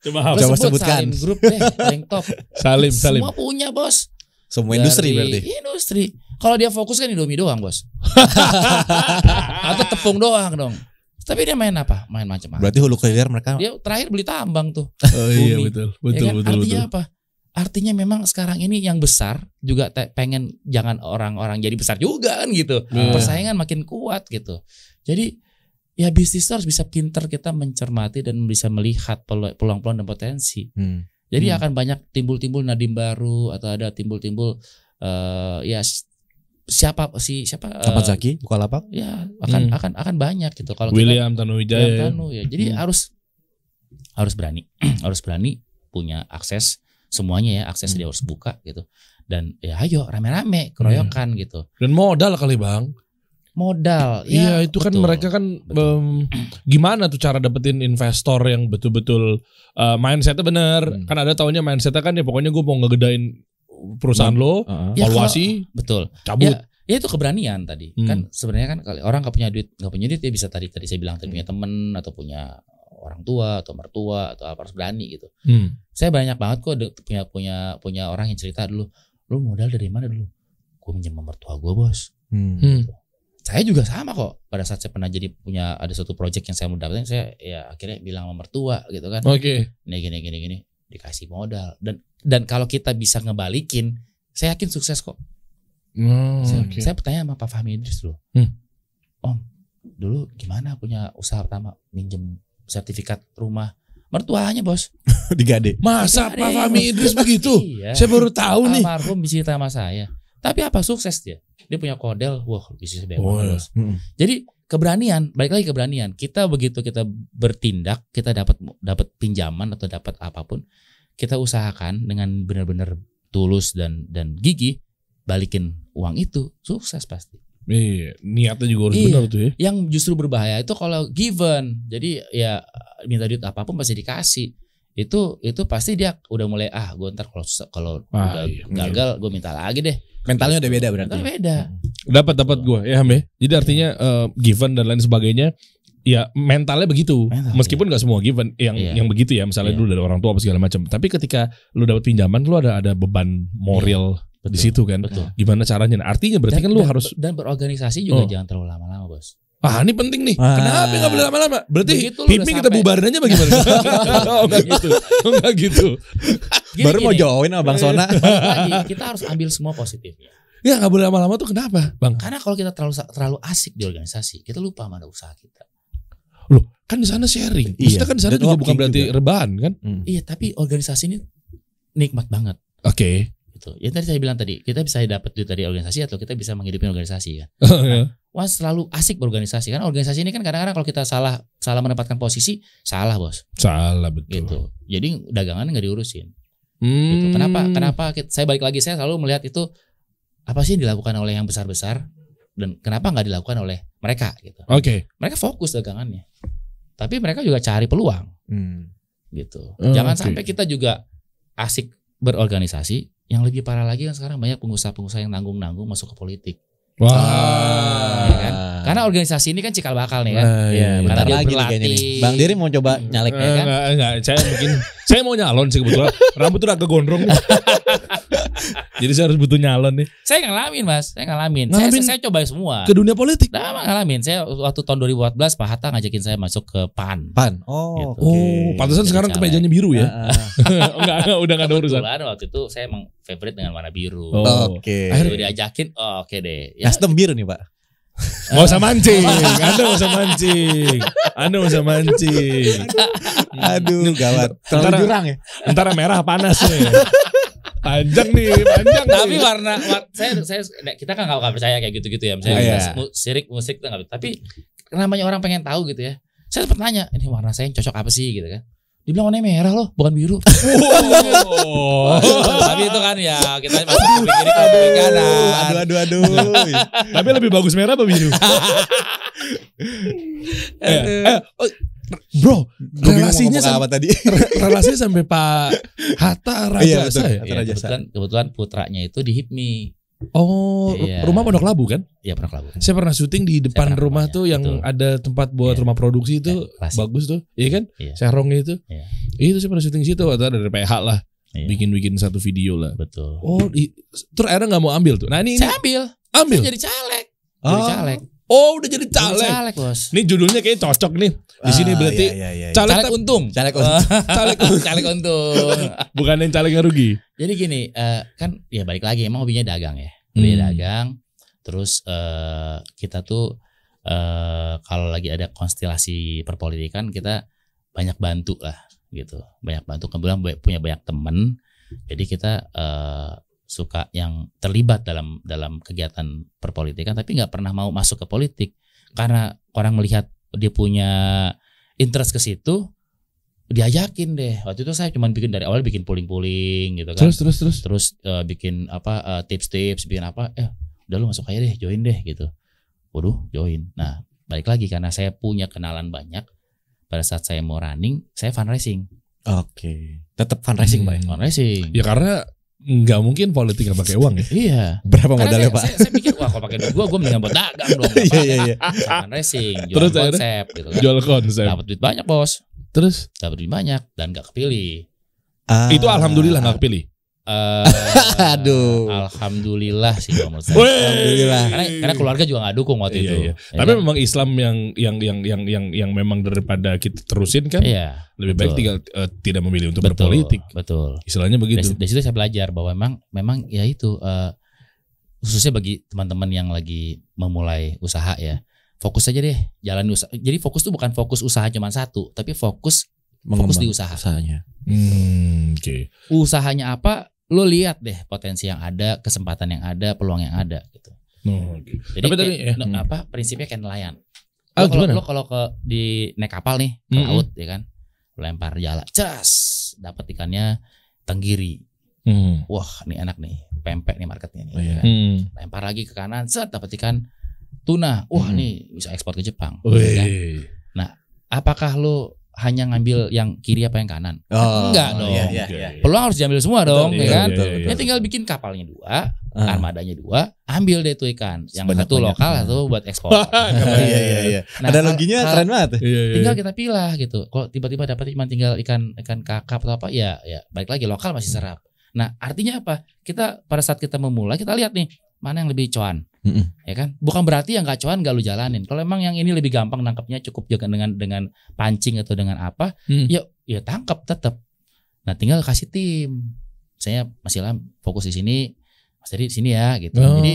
Speaker 1: Coba, apa? Coba sebutkan. Salim Group deh, paling top. <laughs> Salim, Salim. Semua punya bos. Semua industri Dari berarti. Industri. Kalau dia fokus kan Indomie doang, Bos. <laughs> Atau tepung doang dong. Tapi dia main apa? Main macam-macam. Berarti
Speaker 3: hulu kehilir mereka. Dia
Speaker 1: terakhir beli tambang tuh. Oh iya Bumi. betul. Betul, ya kan? betul. Artinya betul. apa? Artinya memang sekarang ini yang besar juga pengen jangan orang-orang jadi besar juga kan gitu. Hmm. Persaingan makin kuat gitu. Jadi ya bisnis itu harus bisa pinter kita mencermati dan bisa melihat peluang-peluang dan potensi. Hmm. Jadi hmm. akan banyak timbul-timbul nadim baru atau ada timbul-timbul uh, ya siapa si siapa Kapazaki, uh, eh, Zaki lapak? Ya, akan hmm. akan akan banyak gitu kalau William kita, Tanuwijaya. William Tanu ya. Jadi hmm. harus harus berani, <clears throat> harus berani punya akses semuanya ya, akses hmm. dia harus buka
Speaker 2: gitu. Dan ya ayo rame-rame keroyokan hmm. gitu. Dan modal kali, Bang
Speaker 1: modal. Ya, iya, ya,
Speaker 2: itu kan betul. kan mereka kan betul. um, gimana tuh cara dapetin investor yang betul-betul uh, mindsetnya bener. Hmm. Kan ada tahunya mindsetnya kan ya pokoknya gue mau ngegedain perusahaan hmm. lo, uh ya,
Speaker 1: betul, cabut. Ya, ya itu keberanian tadi hmm. kan sebenarnya kan kalau orang nggak punya duit nggak punya duit dia ya bisa tadi tadi saya bilang tadi punya hmm. temen atau punya orang tua atau mertua atau apa harus berani gitu hmm. saya banyak banget kok punya punya punya orang yang cerita dulu lu modal dari mana dulu gue minjem mertua gue bos hmm. hmm. Gitu saya juga sama kok pada saat saya pernah jadi punya ada suatu project yang saya mau dapetin saya ya akhirnya bilang sama mertua gitu kan oke okay. Nih, gini gini gini dikasih modal dan dan kalau kita bisa ngebalikin saya yakin sukses kok oh, saya, okay. saya bertanya sama Pak Fahmi Idris dulu hmm. om dulu gimana punya usaha pertama minjem sertifikat rumah mertuanya bos <laughs> digade masa Pak Fahmi Idris <laughs> begitu iya. saya baru tahu Amar nih almarhum bicara sama saya tapi apa sukses dia? Dia punya kodel, wah bisnisnya bagus. Oh, iya. hmm. Jadi keberanian, balik lagi keberanian. Kita begitu kita bertindak, kita dapat dapat pinjaman atau dapat apapun, kita usahakan dengan benar-benar tulus dan dan gigi balikin uang itu sukses pasti. Iya, niatnya juga harus iya, benar tuh ya. Yang justru berbahaya itu kalau given. Jadi ya minta duit apapun pasti dikasih. Itu itu pasti dia udah mulai ah gue ntar kalau kalau ah, iya, gagal iya. gue minta lagi deh mentalnya udah beda berarti udah beda
Speaker 2: hmm. dapat dapat gue ya Ham jadi artinya uh, given dan lain sebagainya ya mentalnya begitu Mental, meskipun nggak iya. semua given yang iya. yang begitu ya misalnya iya. dulu dari orang tua apa segala macam tapi ketika lu dapat pinjaman lu ada ada beban moral iya. di situ kan betul. gimana caranya artinya berarti dan, kan lu dan, harus
Speaker 1: dan berorganisasi juga oh. jangan
Speaker 2: terlalu lama-lama bos Ah ini penting nih. Ah. Kenapa nggak boleh lama-lama? Berarti Pipi kita bubarin aja bagaimana? enggak <laughs> oh, gitu. Enggak gitu. Oh, gitu. Gini, Baru gini. mau join sama Bang Sona. Lagi, kita harus ambil semua positifnya. Ya nggak boleh lama-lama tuh kenapa, Bang? Karena kalau kita terlalu terlalu
Speaker 1: asik di organisasi, kita lupa mana usaha kita.
Speaker 2: Loh, kan di sana sharing. Iya, Maksudnya iya. kan di sana juga bukan berarti juga. rebahan kan? Hmm. Iya,
Speaker 1: tapi organisasi ini
Speaker 2: nikmat banget. Oke. Okay
Speaker 1: gitu. Ya tadi saya bilang tadi, kita bisa dapat duit dari organisasi atau kita bisa menghidupin organisasi kan. nah, <laughs> wah selalu asik berorganisasi kan. Organisasi ini kan kadang-kadang kalau kita salah salah menempatkan posisi, salah bos. Salah betul. Gitu. Jadi dagangan nggak diurusin. Gitu. Hmm. Gitu. Kenapa? Kenapa? Saya balik lagi saya selalu melihat itu apa sih yang dilakukan oleh yang besar-besar dan kenapa nggak dilakukan oleh mereka gitu. Oke. Okay. Mereka fokus dagangannya, tapi mereka juga cari peluang. Hmm. Gitu. Oh, Jangan okay. sampai kita juga asik berorganisasi yang lebih parah lagi kan sekarang banyak pengusaha-pengusaha yang nanggung-nanggung masuk ke politik. Wah. Wow. ya kan? Karena organisasi ini kan cikal bakal nih kan. Uh, iya, bentar lagi nih kayaknya nih. Bang
Speaker 2: Diri mau coba hmm. nyalek uh, ya eh, kan? Enggak, enggak, saya mungkin saya mau nyalon sih kebetulan. Rambut udah agak gondrong. <laughs> Jadi saya harus butuh nyalon nih.
Speaker 1: Saya ngalamin mas, saya ngalamin. ngalamin saya, saya, coba semua. Ke dunia politik? Nah, ngalamin. Saya waktu tahun 2014 Pak Hatta ngajakin saya masuk ke PAN.
Speaker 2: PAN. Gitu. Oh, gitu. okay. oh, pantesan sekarang kemejanya biru ya? Uh, ah,
Speaker 1: enggak, ah. <laughs> enggak, udah enggak ada urusan. waktu itu saya emang favorite dengan warna biru. Oh, oke. Okay. Akhirnya diajakin, oh, oke okay deh. Ya, Nasdem
Speaker 3: biru nih Pak.
Speaker 2: Mau usah mancing, Anda mau usah mancing, Anda mau usah mancing. Aduh, gawat. Terlalu jurang ya. Antara merah panas nih panjang nih, panjang. tapi nih. warna, war,
Speaker 1: saya, saya, kita kan nggak percaya kayak gitu-gitu ya, misalnya ah, iya. sirik musik kita gak, Tapi namanya orang pengen tahu gitu ya. Saya sempat nanya, ini warna saya yang cocok apa sih gitu kan? Dibilang warnanya merah loh, bukan biru.
Speaker 4: <laughs> Tapi
Speaker 2: itu kan ya kita masih kiri kan Aduh, aduh, aduh. Nah. Tapi lebih bagus merah apa biru? <laughs> <laughs> Eh, eh, oh, bro, relasinya sama, tadi? <laughs> relasinya sampai Pak Hatta Raja iya, betul, ya? Hatta iya, Kebetulan, kebetulan putranya itu di HIPMI. Oh, iya. rumah Pondok Labu kan? Iya, Pondok Labu. Saya pernah syuting di depan rumah tuh yang betul. ada tempat buat iya. rumah produksi itu iya, bagus tuh, iya kan? Iya. Serongnya itu. Iya. Itu iya, saya pernah syuting situ atau ada dari PH lah. bikin iya. Bikin-bikin satu video lah. Betul. Oh, i- terus akhirnya nggak mau ambil tuh. Nah, ini, ini saya ambil. Ambil. Saya jadi
Speaker 4: caleg. Oh. Jadi ah. caleg.
Speaker 2: Oh udah jadi caleg. caleg bos. Nih judulnya kayak cocok nih. Di sini ah, berarti iya, iya, iya. Caleg, caleg ah. <laughs> untung. Caleg untung. caleg, caleg untung. Bukan yang caleg yang rugi. Jadi gini, uh,
Speaker 1: kan ya balik lagi emang hobinya dagang ya. Hmm. Hobinya dagang. Terus uh, kita tuh uh, kalau lagi ada konstelasi perpolitikan kita banyak bantu lah gitu. Banyak bantu kebetulan punya banyak temen. Jadi kita uh, suka yang terlibat dalam dalam kegiatan perpolitikan tapi nggak pernah mau masuk ke politik karena orang melihat dia punya interest ke situ diajakin deh waktu itu saya cuma bikin dari awal bikin polling-polling gitu kan terus terus terus terus uh, bikin apa uh, tips-tips bikin apa eh udah lu masuk aja deh join deh gitu waduh join nah balik lagi karena saya punya kenalan banyak pada saat saya mau running saya fundraising oke okay. tetap fundraising ya? hmm. baik fundraising ya
Speaker 2: karena nggak mungkin politik nggak pakai uang ya? Iya. Berapa Karena modalnya saya, pak? Saya, saya pikir wah kalau pakai duit gue, gue mendingan buat dagang dong. <laughs> Iya, iya iya iya.
Speaker 1: racing, jual Terus konsep, gitu kan. jual
Speaker 2: konsep. Dapat duit banyak bos. Terus?
Speaker 1: Dapat duit banyak dan nggak kepilih. Ah. Itu alhamdulillah nggak kepilih. Eh,
Speaker 2: <laughs> aduh. Alhamdulillah sih kalau Alhamdulillah. Karena, karena keluarga juga nggak dukung waktu iya, itu. Iya. Ya, Tapi kan? memang Islam yang yang yang yang yang yang memang daripada kita terusin kan. Iya. Lebih betul. baik tinggal uh, tidak memilih untuk betul, berpolitik. Betul. Istilahnya begitu. Dari, dari situ saya belajar bahwa memang
Speaker 1: memang ya itu uh, khususnya bagi teman-teman yang lagi memulai usaha ya. Fokus aja deh, jalan usaha. Jadi fokus tuh bukan fokus usaha cuma satu, tapi fokus
Speaker 4: fokus di usaha.
Speaker 1: Usahanya. Gitu. Hmm, Okay. Usahanya apa? lu lihat deh potensi yang ada, kesempatan yang ada, peluang yang ada gitu. Oh, Jadi gitu. Tapi tadi, ya. Hmm. apa prinsipnya kayak nelayan. Oh, lo, lo kalau ke di naik kapal nih ke -hmm. laut ya kan, lempar jala, cas, dapat ikannya tenggiri. Mm. Wah, ini enak nih, pempek nih marketnya nih. Oh, iya. Ya kan? Hmm. Lempar lagi ke kanan, set dapat ikan tuna. Wah, mm. nih bisa ekspor ke Jepang. Ya kan? Nah, apakah lo hanya ngambil hmm. yang kiri apa yang kanan. Oh, Enggak iya, dong. Iya, iya, iya. Peluang harus diambil semua dong, betul, ya iya, kan? Betul, betul, ya tinggal bikin kapalnya dua, uh. armadanya dua, ambil deh tuh ikan. Yang Sebanyak satu lokal, kan. buat ekspor. <laughs> iya iya iya. Nah, logiknya, keren banget. Iya, iya, iya. Tinggal kita pilah gitu. Kalau tiba-tiba dapat cuma tinggal ikan ikan kakap atau apa, ya ya balik lagi lokal masih serap. Nah, artinya apa? Kita pada saat kita memulai kita lihat nih mana yang lebih cuan mm -mm. ya kan bukan berarti yang kacauan gak lu jalanin kalau emang yang ini lebih gampang nangkapnya cukup dengan dengan pancing atau dengan apa mm. ya ya tangkap tetap nah tinggal kasih tim saya masih lah fokus di sini masih di sini ya gitu oh. jadi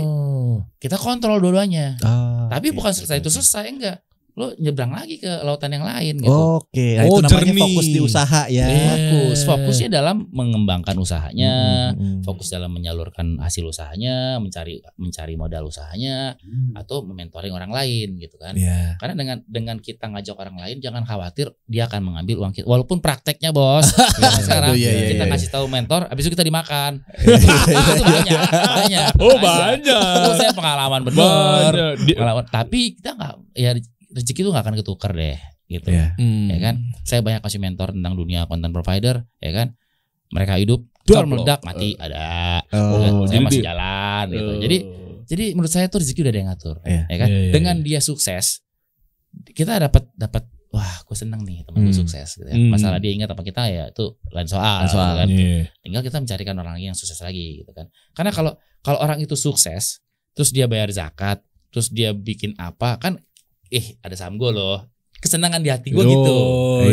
Speaker 1: kita kontrol dua-duanya ah, tapi okay, bukan selesai itu selesai enggak lo nyebrang lagi ke lautan yang lain gitu. Oke, nah, oh, itu namanya jernih. fokus di usaha ya. Yeah. Fokus, fokusnya dalam mengembangkan usahanya, mm hmm. fokus dalam menyalurkan hasil usahanya, mencari mencari modal usahanya hmm. atau mementoring orang lain gitu kan. Yeah. Karena dengan dengan kita ngajak orang lain jangan khawatir dia akan mengambil uang kita. Walaupun prakteknya, Bos. <laughs> ya, sekarang yeah, yeah, kita yeah. ngasih tahu mentor, habis itu kita dimakan. <laughs> Iya, iya, nah, itu banyak, banyak. Oh, nah, banyak. banyak. saya pengalaman benar. Pengalaman, tapi kita nggak ya rezeki itu nggak akan ketukar deh gitu yeah. hmm. ya kan saya banyak kasih mentor tentang dunia content provider ya kan mereka hidup jual meledak mati uh, ada oh, saya masih jalan gitu uh, jadi jadi menurut saya tuh rezeki udah ada yang ngatur yeah, ya kan yeah, yeah, dengan iya. dia sukses kita dapat dapat wah gue seneng nih teman hmm. sukses gitu ya. hmm. masalah dia ingat apa kita ya itu lain soal, lain soal gitu kan yeah. tinggal kita mencarikan orang yang sukses lagi gitu kan karena kalau kalau orang itu sukses terus dia bayar zakat terus dia bikin apa kan Eh ada saham gue loh kesenangan di hati gue gitu,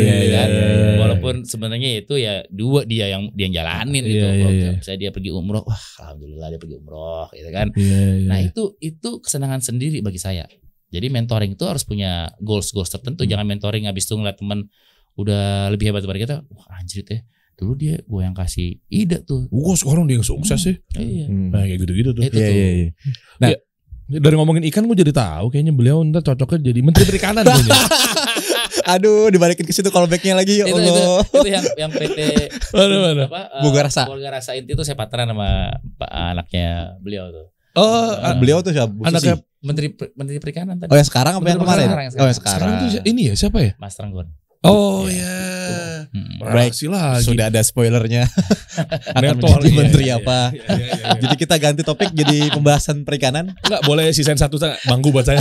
Speaker 1: iya, ya iya, kan? Iya, iya, Walaupun sebenarnya itu ya dua dia yang dia yang jalanin iya, gitu. Iya, iya. saya dia pergi umroh, wah alhamdulillah dia pergi umroh, gitu kan? Iya, iya, iya. Nah itu itu kesenangan sendiri bagi saya. Jadi mentoring itu harus punya goals goals tertentu. Hmm. Jangan mentoring habis itu ngeliat temen udah lebih
Speaker 2: hebat daripada kita, wah anjir deh. Dulu dia gue yang kasih ide tuh. Gue sekarang dia yang sukses hmm. sih. Iya. Nah kayak gitu-gitu tuh. Itu iya, tuh. Iya, iya. Nah, ya. Dari ngomongin ikan gue jadi tahu kayaknya beliau ntar cocoknya jadi menteri perikanan <laughs> Aduh, dibalikin ke situ kalau backnya lagi ya Allah. Itu, itu, itu yang
Speaker 1: yang PT mana, mana? apa? Eh, rasa. Boga Rasa itu tuh saya sama pak, anaknya beliau tuh. Oh, uh, beliau tuh siapa? Anaknya Menteri Menteri Perikanan tadi. Oh, ya sekarang apa yang kemarin? Sekarang, yang Oh, yang sekarang. sekarang tuh ini ya siapa ya? Mas Renggon.
Speaker 3: Oh ya. Yeah. Hmm, right. lagi. Sudah ada spoilernya. <laughs> Akan menjadi iya, menteri iya, apa. Iya, iya, iya, iya. jadi kita ganti topik jadi pembahasan perikanan. Enggak boleh sisain satu bangku buat saya.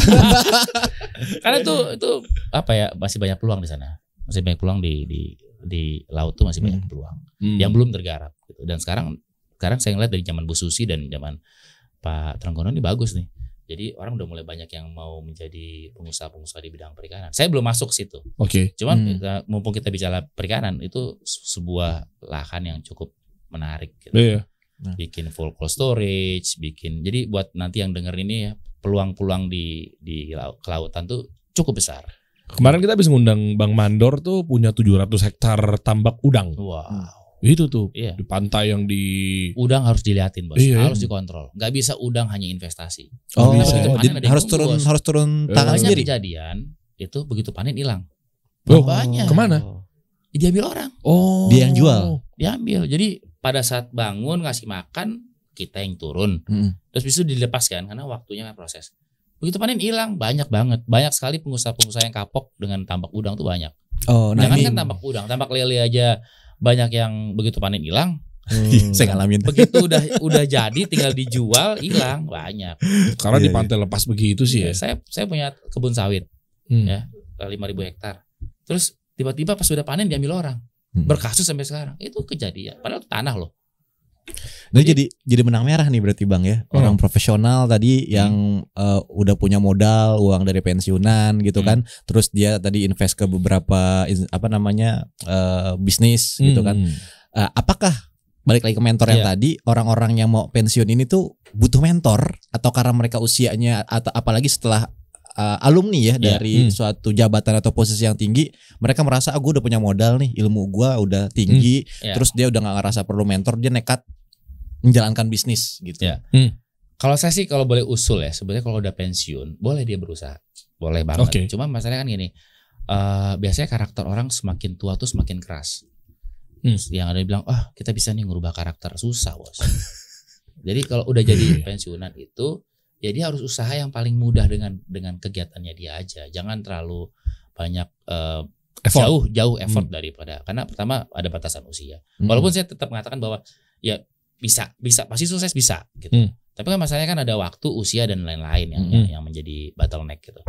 Speaker 1: <laughs>
Speaker 3: Karena itu
Speaker 4: itu
Speaker 1: apa ya masih banyak peluang di sana. Masih banyak peluang di di di laut tuh masih hmm. banyak peluang hmm. yang belum tergarap gitu. Dan sekarang sekarang saya ngeliat dari zaman Bu Susi dan zaman Pak Trenggono ini bagus nih jadi orang udah mulai banyak yang mau menjadi pengusaha-pengusaha di bidang perikanan. Saya belum masuk situ. Oke. Okay. Cuman hmm. kita, mumpung kita bicara perikanan itu sebuah lahan yang cukup menarik gitu. Iya. Nah. Bikin full cold storage, bikin. Jadi buat nanti yang denger ini ya, peluang-peluang di di kelautan tuh
Speaker 2: cukup besar. Kemarin kita habis ngundang Bang Mandor tuh punya 700 hektar tambak udang. Wow. Hmm. Itu tuh iya. di pantai yang di udang harus diliatin bos, iya, iya. harus iya. dikontrol.
Speaker 1: Gak bisa udang hanya investasi. Oh, oh bisa. Di, harus
Speaker 2: turun bos. harus turun eh. tangan Banyak sendiri.
Speaker 1: kejadian itu begitu panen hilang.
Speaker 2: Oh, banyak. Kemana?
Speaker 1: Diambil orang. Oh. Dia yang jual. Diambil. Jadi pada saat bangun ngasih makan kita yang turun. Hmm. Terus bisa dilepaskan karena waktunya kan proses. Begitu panen hilang banyak banget. Banyak sekali pengusaha-pengusaha yang kapok dengan tambak udang tuh banyak.
Speaker 4: Oh, nah Jangan kan tambak
Speaker 1: udang, tambak lele aja banyak yang begitu panen hilang iya, Hmm. Saya ngalamin. Begitu udah udah jadi tinggal dijual hilang banyak. Karena iya, di iya. pantai iya. lepas begitu sih ya. Iya, saya saya punya kebun sawit hmm. ya ribu hektar. Terus tiba-tiba pas sudah panen diambil orang. Hmm. Berkasus sampai sekarang. Itu kejadian. Padahal tanah loh.
Speaker 3: Nah, jadi, jadi jadi menang merah nih berarti Bang ya. Hmm. Orang profesional tadi yang hmm. uh, udah punya modal uang dari pensiunan gitu hmm. kan. Terus dia tadi invest ke beberapa apa namanya uh, bisnis hmm. gitu kan. Uh, apakah balik lagi ke mentor yeah. yang iya. tadi orang-orang yang mau pensiun ini tuh butuh mentor atau karena mereka usianya atau apalagi setelah uh, alumni ya yeah. dari hmm. suatu jabatan atau posisi yang tinggi, mereka merasa ah, udah punya modal nih, ilmu gua udah tinggi, hmm. yeah. terus dia udah nggak ngerasa perlu mentor, dia nekat menjalankan bisnis
Speaker 1: gitu. Ya. Hmm. Kalau saya sih kalau boleh usul ya, sebenarnya kalau udah pensiun boleh dia berusaha, boleh banget. Okay. Cuma masalahnya kan gini, uh, biasanya karakter orang semakin tua tuh semakin keras. Hmm. Yang ada yang bilang, oh, kita bisa nih ngubah karakter susah bos. <laughs> jadi kalau udah jadi iya. pensiunan itu, ya harus usaha yang paling mudah dengan dengan kegiatannya dia aja. Jangan terlalu banyak uh, effort. jauh jauh effort hmm. daripada karena pertama ada batasan usia. Hmm. Walaupun saya tetap mengatakan bahwa ya bisa bisa pasti sukses bisa gitu hmm. tapi kan masalahnya kan ada waktu usia dan lain-lain yang, hmm. yang menjadi bottleneck gitu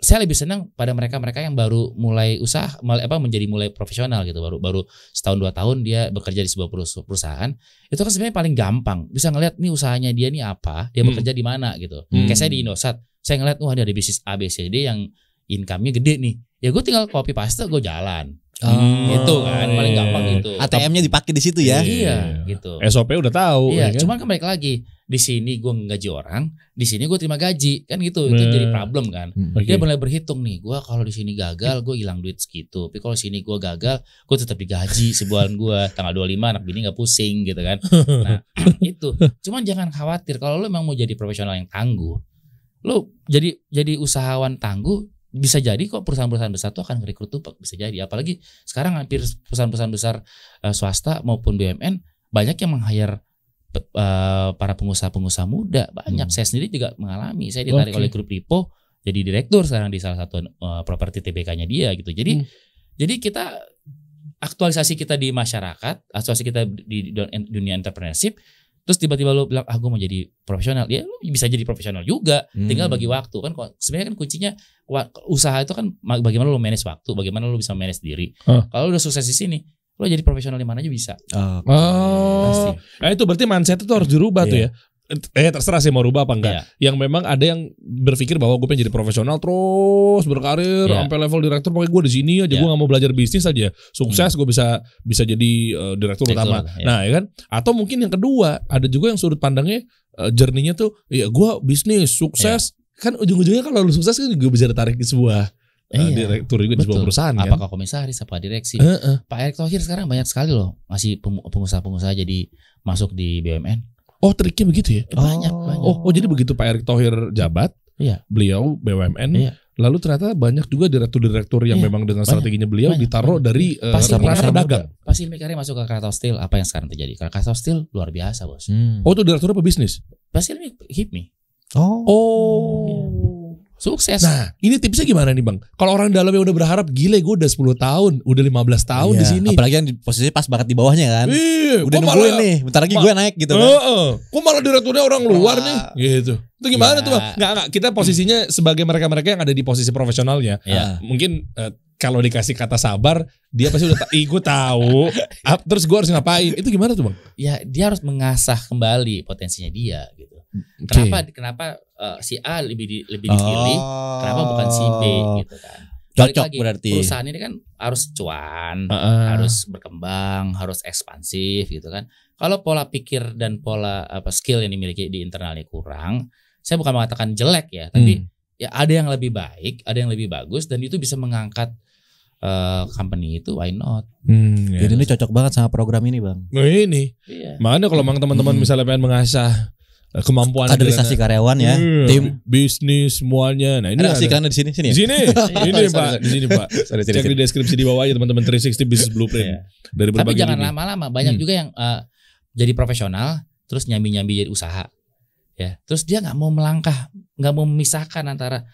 Speaker 1: saya lebih senang pada mereka-mereka yang baru mulai usaha apa menjadi mulai profesional gitu baru baru setahun dua tahun dia bekerja di sebuah perusahaan itu kan sebenarnya paling gampang bisa ngelihat nih usahanya dia nih apa dia hmm. bekerja di mana gitu hmm. kayak saya di Indosat saya ngelihat wah dia ada bisnis a b c d yang income-nya gede nih ya gue tinggal copy paste gue jalan Oh, hmm, gitu kan paling iya. gampang gitu. ATM-nya dipakai di situ ya. Iya,
Speaker 2: gitu. SOP udah tahu. Iya, ya kan? cuman kembali
Speaker 1: lagi di sini gue ngaji orang, di sini gue terima gaji kan gitu. Itu jadi problem kan. Hmm. Okay. Dia mulai berhitung nih, gue kalau di sini gagal gue hilang duit segitu, tapi kalau sini gue gagal gue tetap digaji <laughs> sebulan gue tanggal 25 anak bini nggak pusing gitu kan. Nah <clears throat> itu, cuman jangan khawatir kalau lo emang mau jadi profesional yang tangguh, lo jadi jadi usahawan tangguh bisa jadi kok perusahaan-perusahaan besar itu akan rekrut tumpeng bisa jadi apalagi sekarang hampir perusahaan-perusahaan besar uh, swasta maupun BUMN banyak yang meng uh, eh, para pengusaha-pengusaha muda banyak hmm. saya sendiri juga mengalami saya ditarik okay. oleh grup Lipo jadi direktur sekarang di salah satu uh, properti TBK-nya dia gitu jadi hmm. jadi kita aktualisasi kita di masyarakat aktualisasi kita di dunia entrepreneurship terus tiba-tiba lo bilang ah gue mau jadi profesional ya lo bisa jadi profesional juga hmm. tinggal bagi waktu kan sebenarnya kan kuncinya usaha itu kan bagaimana lo manage waktu bagaimana lo bisa manage diri huh. kalau udah sukses di sini lo jadi profesional di mana aja bisa.
Speaker 2: Okay. Oh, Pasti. Nah, itu berarti mindset itu harus dirubah yeah. tuh iya. ya eh terserah sih mau rubah apa enggak. Yeah. Yang memang ada yang berpikir bahwa gue pengen jadi profesional terus berkarir yeah. sampai level direktur pokoknya gue di sini aja yeah. gue iya. nggak mau belajar bisnis aja. Sukses hmm. gue bisa bisa jadi uh, direktur utama. Yeah. Nah, ya kan? Atau mungkin yang kedua, ada juga yang sudut pandangnya uh, eh, journey tuh ya gue bisnis sukses yeah. kan ujung-ujungnya kalau lu sukses kan gue bisa ditarik ke sebuah uh,
Speaker 4: iya. direktur juga di sebuah perusahaan apakah
Speaker 2: kan? komisaris apa direksi uh, uh. Pak
Speaker 1: Erick Thohir sekarang banyak sekali loh masih pengusaha-pengusaha jadi masuk di BUMN
Speaker 4: Oh
Speaker 2: triknya begitu ya? Oh. Banyak, banyak. Oh, oh jadi begitu Pak Erick Thohir jabat, iya. beliau BUMN, iya. lalu ternyata banyak juga direktur-direktur yang iya, memang dengan banyak, strateginya beliau banyak, ditaruh banyak. dari pasar uh, eh, dagang.
Speaker 1: Pasti mikirnya masuk ke Kratos Steel, apa yang sekarang terjadi? Karena Steel luar biasa bos. Hmm. Oh itu direktur
Speaker 2: apa bisnis? Pasti Hipmi. Oh.
Speaker 1: Oh. Iya. Sukses. Nah,
Speaker 2: ini tipsnya gimana nih Bang? Kalau orang dalam yang udah berharap, gile gue udah 10 tahun, udah 15 tahun iya. di sini. Apalagi yang posisi pas banget di bawahnya kan. Iya, udah nungguin malah, nih, bentar lagi gue naik gitu kan. Uh, uh, kok malah direkturnya orang luar nih gitu. Itu gimana iya. tuh Bang? Enggak, iya. enggak, kita posisinya sebagai mereka-mereka yang ada di posisi profesionalnya. Uh, Mungkin uh, kalau dikasih kata sabar, dia pasti udah ikut tahu. terus gue harus ngapain? Itu gimana tuh bang? Ya dia harus mengasah kembali
Speaker 1: potensinya dia gitu. Okay. Kenapa? Kenapa uh, si A lebih di, lebih dipilih, oh. kenapa bukan si B gitu kan. Cocok lagi, berarti. Perusahaan ini kan harus cuan, uh -uh. harus berkembang, harus ekspansif gitu kan. Kalau pola pikir dan pola apa skill yang dimiliki di internalnya kurang, saya bukan mengatakan jelek ya, tapi hmm. ya ada yang lebih baik, ada yang lebih bagus dan itu bisa mengangkat Uh, company itu why not?
Speaker 3: Hmm, Jadi ya. ini cocok banget sama program ini bang.
Speaker 2: Nah ini, iya. mana kalau memang teman-teman hmm. misalnya pengen mengasah kemampuan kaderisasi nah. karyawan ya, hmm, tim bisnis semuanya. Nah, ini ada, karena di sini sini. Ya? Di sini. <laughs> ini Pak, di sini Pak. Cek di deskripsi di bawah aja ya, teman-teman 360 Business Blueprint.
Speaker 1: Iya. Dari Tapi jangan lama-lama, banyak hmm. juga yang uh, jadi profesional terus nyambi-nyambi jadi usaha. Ya, terus dia nggak mau melangkah, nggak mau memisahkan antara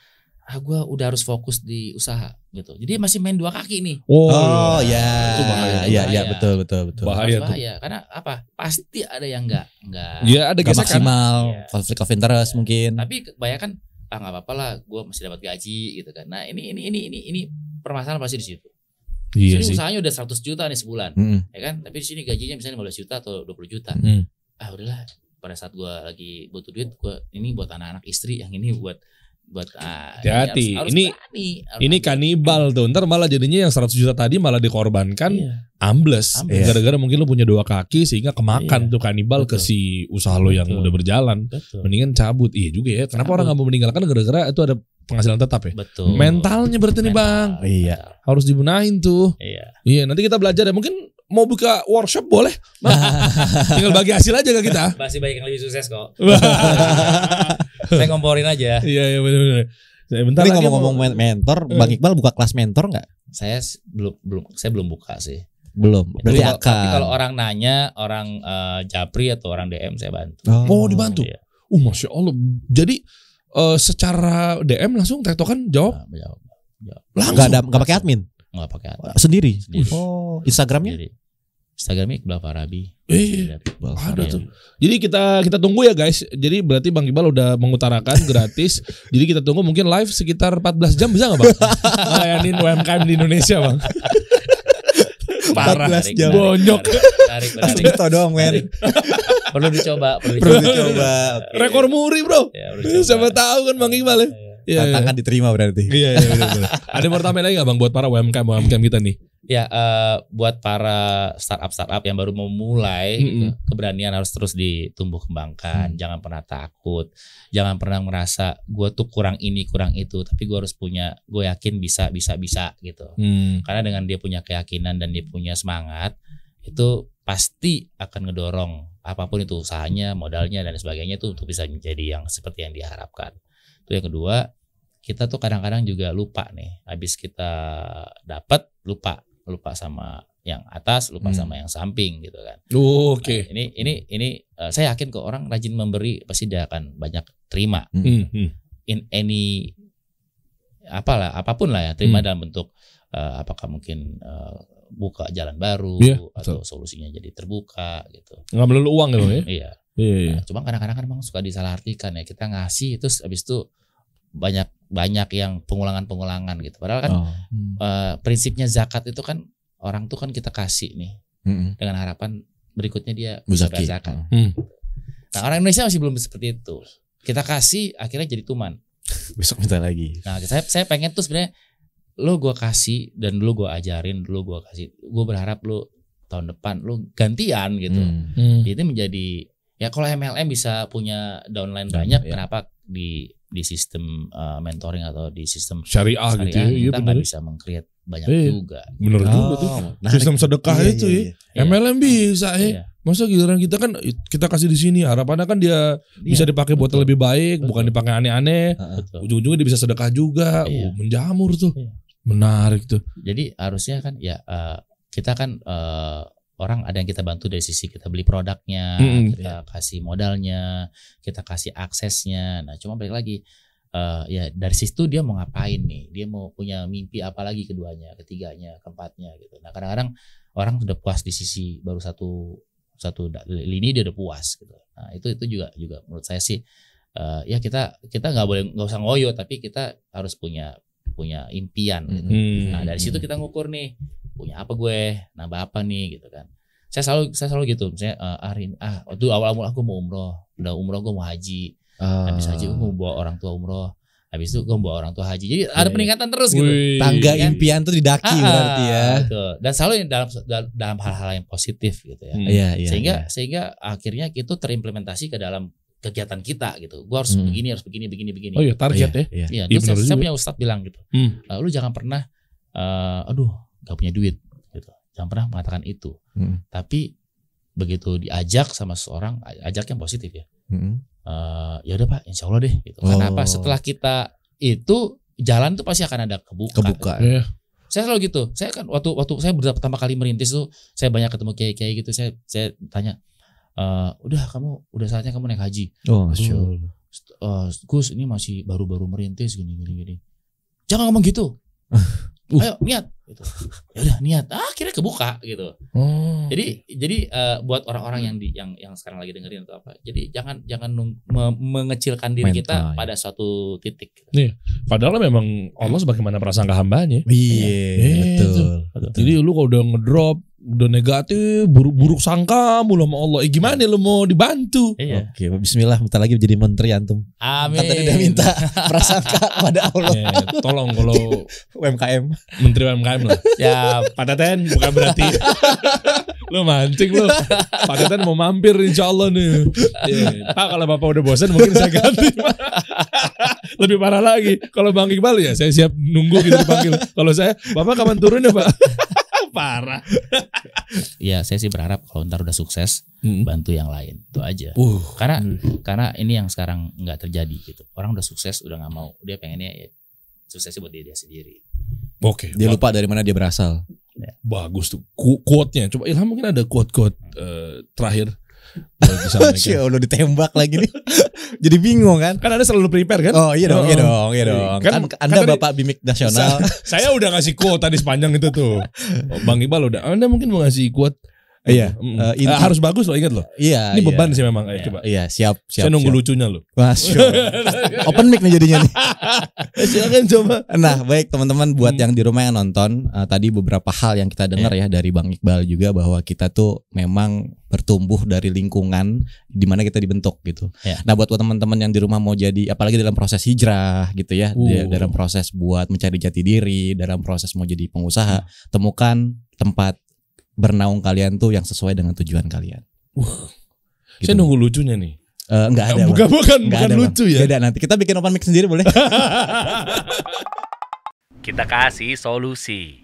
Speaker 1: ah gue udah harus fokus di usaha gitu. Jadi masih main dua kaki nih. Oh, oh ya. Itu iya, bahaya. Iya, iya betul betul betul. Bahaya, bahaya. bahaya. Karena apa? Pasti ada yang enggak enggak. Iya, ada gak maksimal, ya.
Speaker 3: konflik of interest ya. mungkin. Tapi
Speaker 1: kebanyakan ah nggak apa-apa lah, gue masih dapat gaji gitu kan. Nah, ini ini ini ini ini permasalahan pasti di situ. Iya sini usahanya udah 100 juta nih sebulan, hmm. ya kan? Tapi di sini gajinya misalnya 15 juta atau 20 juta. Hmm. Ah udahlah, pada saat gue lagi butuh duit, gue ini buat anak-anak istri, yang ini buat buat ah, hati-hati. harus ini berani, ini
Speaker 2: kanibal tuh. Ntar malah jadinya yang 100 juta tadi malah dikorbankan iya. ambles. Iya. Gara-gara mungkin lu punya dua kaki sehingga kemakan iya. tuh kanibal Betul. ke si usaha lo yang Betul. udah berjalan. Betul. Mendingan cabut. Iya juga ya. Kenapa cabut. orang nggak mau meninggalkan gara-gara itu ada penghasilan tetap ya. Betul. Mentalnya berarti nih Bang. Iya. Harus dibenahin tuh. Iya. Iya, nanti kita belajar ya. Mungkin mau buka workshop boleh. <laughs> Tinggal bagi hasil aja ke kita. Masih banyak yang lebih sukses kok. <laughs> <laughs> saya ngomporin aja. Iya iya benar-benar. Bentar Ini ngomong-ngomong mau... mentor, eh. Bang Iqbal buka
Speaker 3: kelas mentor nggak?
Speaker 2: Saya
Speaker 1: belum belum saya belum buka sih. Belum. Berarti Jadi, akan. Tapi kalau orang nanya, orang uh, Japri atau orang DM saya bantu.
Speaker 2: Oh, oh dibantu. Iya. Oh, masya Allah. Jadi uh, secara DM langsung tektokan jawab. Nah, jawab. Langsung. Gak ada enggak pakai admin. Enggak pakai admin. Sendiri. Sendiri. Oh, Instagramnya? Sendiri. Instagramnya Iqbal Farabi. Eh, ada tuh. Jadi kita kita tunggu ya guys. Jadi berarti Bang Iqbal udah mengutarakan <laughs> gratis. Jadi kita tunggu mungkin live sekitar 14 jam bisa nggak Bang? Layanin UMKM di Indonesia Bang. <laughs> Parah, 14 jam. Bonyok. Tarik, tarik, tarik. Gitu doang men.
Speaker 1: Perlu dicoba.
Speaker 3: Perlu, perlu
Speaker 2: dicoba. okay. Rekor muri bro. Ya, Siapa tahu kan Bang Iqbal ya. Tantangan ya. diterima berarti. Iya, iya, benar, iya, iya. Ada pertanyaan lagi gak Bang buat para UMKM UMKM kita nih? Ya, uh, buat
Speaker 1: para startup-startup yang baru memulai, mm -hmm. keberanian harus terus ditumbuh kembangkan. Mm. Jangan pernah takut, jangan pernah merasa gue tuh kurang ini kurang itu, tapi gue harus punya, gue yakin bisa bisa bisa gitu. Mm. Karena dengan dia punya keyakinan dan dia punya semangat, itu pasti akan ngedorong apapun itu usahanya, modalnya dan sebagainya itu untuk bisa menjadi yang seperti yang diharapkan. Itu yang kedua, kita tuh kadang-kadang juga lupa nih, habis kita dapat lupa lupa sama yang atas, lupa hmm. sama yang samping gitu kan. Oh, Oke. Okay. Nah, ini ini ini uh, saya yakin kok orang rajin memberi pasti dia akan banyak terima. Hmm. hmm, hmm. In any apalah apapun lah ya terima hmm. dalam bentuk uh, apakah mungkin uh, buka jalan baru yeah, atau so. solusinya jadi terbuka gitu.
Speaker 2: Nggak melulu uang gitu ya. iya. Iya, yeah, yeah. nah, cuma
Speaker 1: kadang-kadang kan memang suka disalahartikan ya kita ngasih terus habis itu banyak banyak yang pengulangan-pengulangan gitu. Padahal kan oh. uh, prinsipnya zakat itu kan orang tuh kan kita kasih nih hmm. dengan harapan berikutnya dia bisa zakat. Oh. Hmm. Nah orang Indonesia masih belum seperti itu. Kita kasih akhirnya jadi tuman. <laughs> Besok minta lagi. Nah saya saya pengen tuh sebenarnya lo gue kasih dan lo gue ajarin, lo gue kasih, gue berharap lo tahun depan lo gantian gitu. Hmm. Hmm. Itu menjadi ya kalau MLM bisa punya downline banyak, ya. kenapa di di sistem uh, mentoring atau di sistem
Speaker 2: syariah, syariah gitu ya, iya, kita iya, nggak bisa mengkreat banyak iya, juga. Gitu. Bener gitu. juga tuh. Nah, sistem sedekah iya, itu iya, ya. MLM iya. Iya. bisa ya. Masa giliran kita kan kita kasih di sini harapannya kan dia iya, bisa dipakai betul, buat lebih baik, betul. bukan dipakai aneh-aneh. Ujung-ujungnya dia bisa sedekah juga, iya. uh, menjamur tuh. Iya. Menarik tuh. Jadi harusnya kan ya uh, kita kan
Speaker 1: uh, orang ada yang kita bantu dari sisi kita beli produknya, mm kita kasih modalnya, kita kasih aksesnya. Nah, cuma balik lagi uh, ya dari situ dia mau ngapain nih? Dia mau punya mimpi apa lagi keduanya, ketiganya, keempatnya gitu. Nah, kadang-kadang orang sudah puas di sisi baru satu satu lini dia udah puas gitu. Nah, itu itu juga juga menurut saya sih uh, ya kita kita nggak boleh nggak usah ngoyo tapi kita harus punya punya impian gitu. Hmm. Nah, dari situ kita ngukur nih punya apa gue nambah apa nih gitu kan saya selalu saya selalu gitu misalnya uh, eh, hari ini ah itu ah, awal awal aku mau umroh udah umroh gue mau haji
Speaker 4: uh. habis haji
Speaker 1: gue mau bawa orang tua umroh habis itu gue bawa orang tua haji jadi okay. ada iya. peningkatan terus gitu. Wih. gitu tangga iya kan? impian tuh didaki ah, ah berarti ya gitu. dan selalu dalam dalam hal-hal yang positif gitu ya hmm. yeah, yeah, sehingga yeah. sehingga akhirnya itu terimplementasi ke dalam kegiatan kita gitu gue harus hmm. begini harus begini begini begini oh iya target oh, iya, ya iya, iya. Ya, saya, saya punya ustadz bilang gitu hmm. lu jangan pernah uh, aduh gak punya duit gitu jangan pernah mengatakan itu hmm. tapi begitu diajak sama seorang ajak yang positif ya hmm. uh, ya udah pak insya allah deh gitu oh. karena setelah kita itu jalan tuh pasti akan ada kebuka kebuka gitu. yeah. saya selalu gitu saya kan waktu waktu saya pertama kali merintis tuh saya banyak ketemu kiai kiai gitu saya saya tanya uh, udah kamu udah saatnya kamu naik haji oh sure. uh, eh, Gus ini masih baru-baru merintis gini gini jangan ngomong gitu <laughs> uh. ayo niat gitu ya udah niat ah akhirnya kebuka gitu oh, jadi jadi uh, buat orang-orang yang di yang yang sekarang lagi dengerin atau apa jadi jangan jangan me mengecilkan diri Mental, kita ya. pada suatu titik
Speaker 2: Nih, iya. padahal memang Allah sebagaimana prasangka hambanya iya, iya betul. betul jadi lu kalau udah ngedrop udah negatif, buruk, buruk sangka mulu sama Allah. Eh gimana iya. lu mau dibantu? Iya. Oke, bismillah bentar lagi jadi menteri antum. Amin. Kan tadi udah minta <laughs> prasangka pada Allah. Ya, tolong kalau UMKM, <laughs> menteri UMKM lah. Ya, Pak Teten bukan berarti <laughs> lu mancing lu. Pak Teten mau mampir insya nih. Ya, Pak kalau Bapak udah bosan mungkin saya ganti. Lebih parah lagi. Kalau Bang Iqbal ya saya siap nunggu gitu dipanggil. Kalau saya, Bapak kapan turun ya Pak? parah.
Speaker 1: Iya, <laughs> saya sih berharap kalau ntar udah sukses hmm. bantu yang lain
Speaker 2: itu aja. Uh. Karena
Speaker 1: hmm. karena ini yang sekarang nggak terjadi gitu. Orang udah sukses udah nggak mau dia pengennya ya, suksesnya buat diri dia sendiri.
Speaker 2: Oke. Okay. Dia lupa dari mana dia berasal. Ya. Bagus tuh quote-nya. Coba Ilham mungkin ada quote-quote uh, terakhir Cio, lo <laughs> ya. ditembak lagi nih. <laughs> Jadi bingung kan? Kan ada selalu prepare kan? Oh iya dong, iya oh. iya dong, iya dong. Kan, kan, kan Anda kan Bapak Bimik Nasional. Saya, <laughs> saya udah ngasih quote tadi sepanjang itu tuh. Bang Iqbal udah, Anda mungkin mau ngasih quote Iya, mm. uh, harus bagus lo, ingat lo? Iya. Ini iya. beban sih iya, memang. Ayo, iya, coba. Iya, siap, siap. Saya nunggu siap. lucunya lo. Mas. <laughs> Open mic nih jadinya nih. <laughs> Silakan
Speaker 4: coba.
Speaker 3: Nah, baik teman-teman buat hmm. yang di rumah yang nonton uh, tadi beberapa hal yang kita dengar yeah. ya dari Bang Iqbal juga bahwa kita tuh memang bertumbuh dari lingkungan di mana kita dibentuk gitu. Yeah. Nah, buat teman-teman yang di rumah mau jadi apalagi dalam proses hijrah gitu ya, uh. dalam proses buat mencari jati diri, dalam proses mau jadi pengusaha, hmm. temukan tempat bernaung kalian tuh yang sesuai dengan tujuan kalian.
Speaker 4: Uh, gitu. Saya nunggu lucunya nih.
Speaker 3: Uh, eh, enggak ada. Bukan, bukan, bukan, bukan ada, lucu ya. Beda nanti. Kita bikin open mic sendiri boleh. <laughs>
Speaker 4: Kita kasih solusi.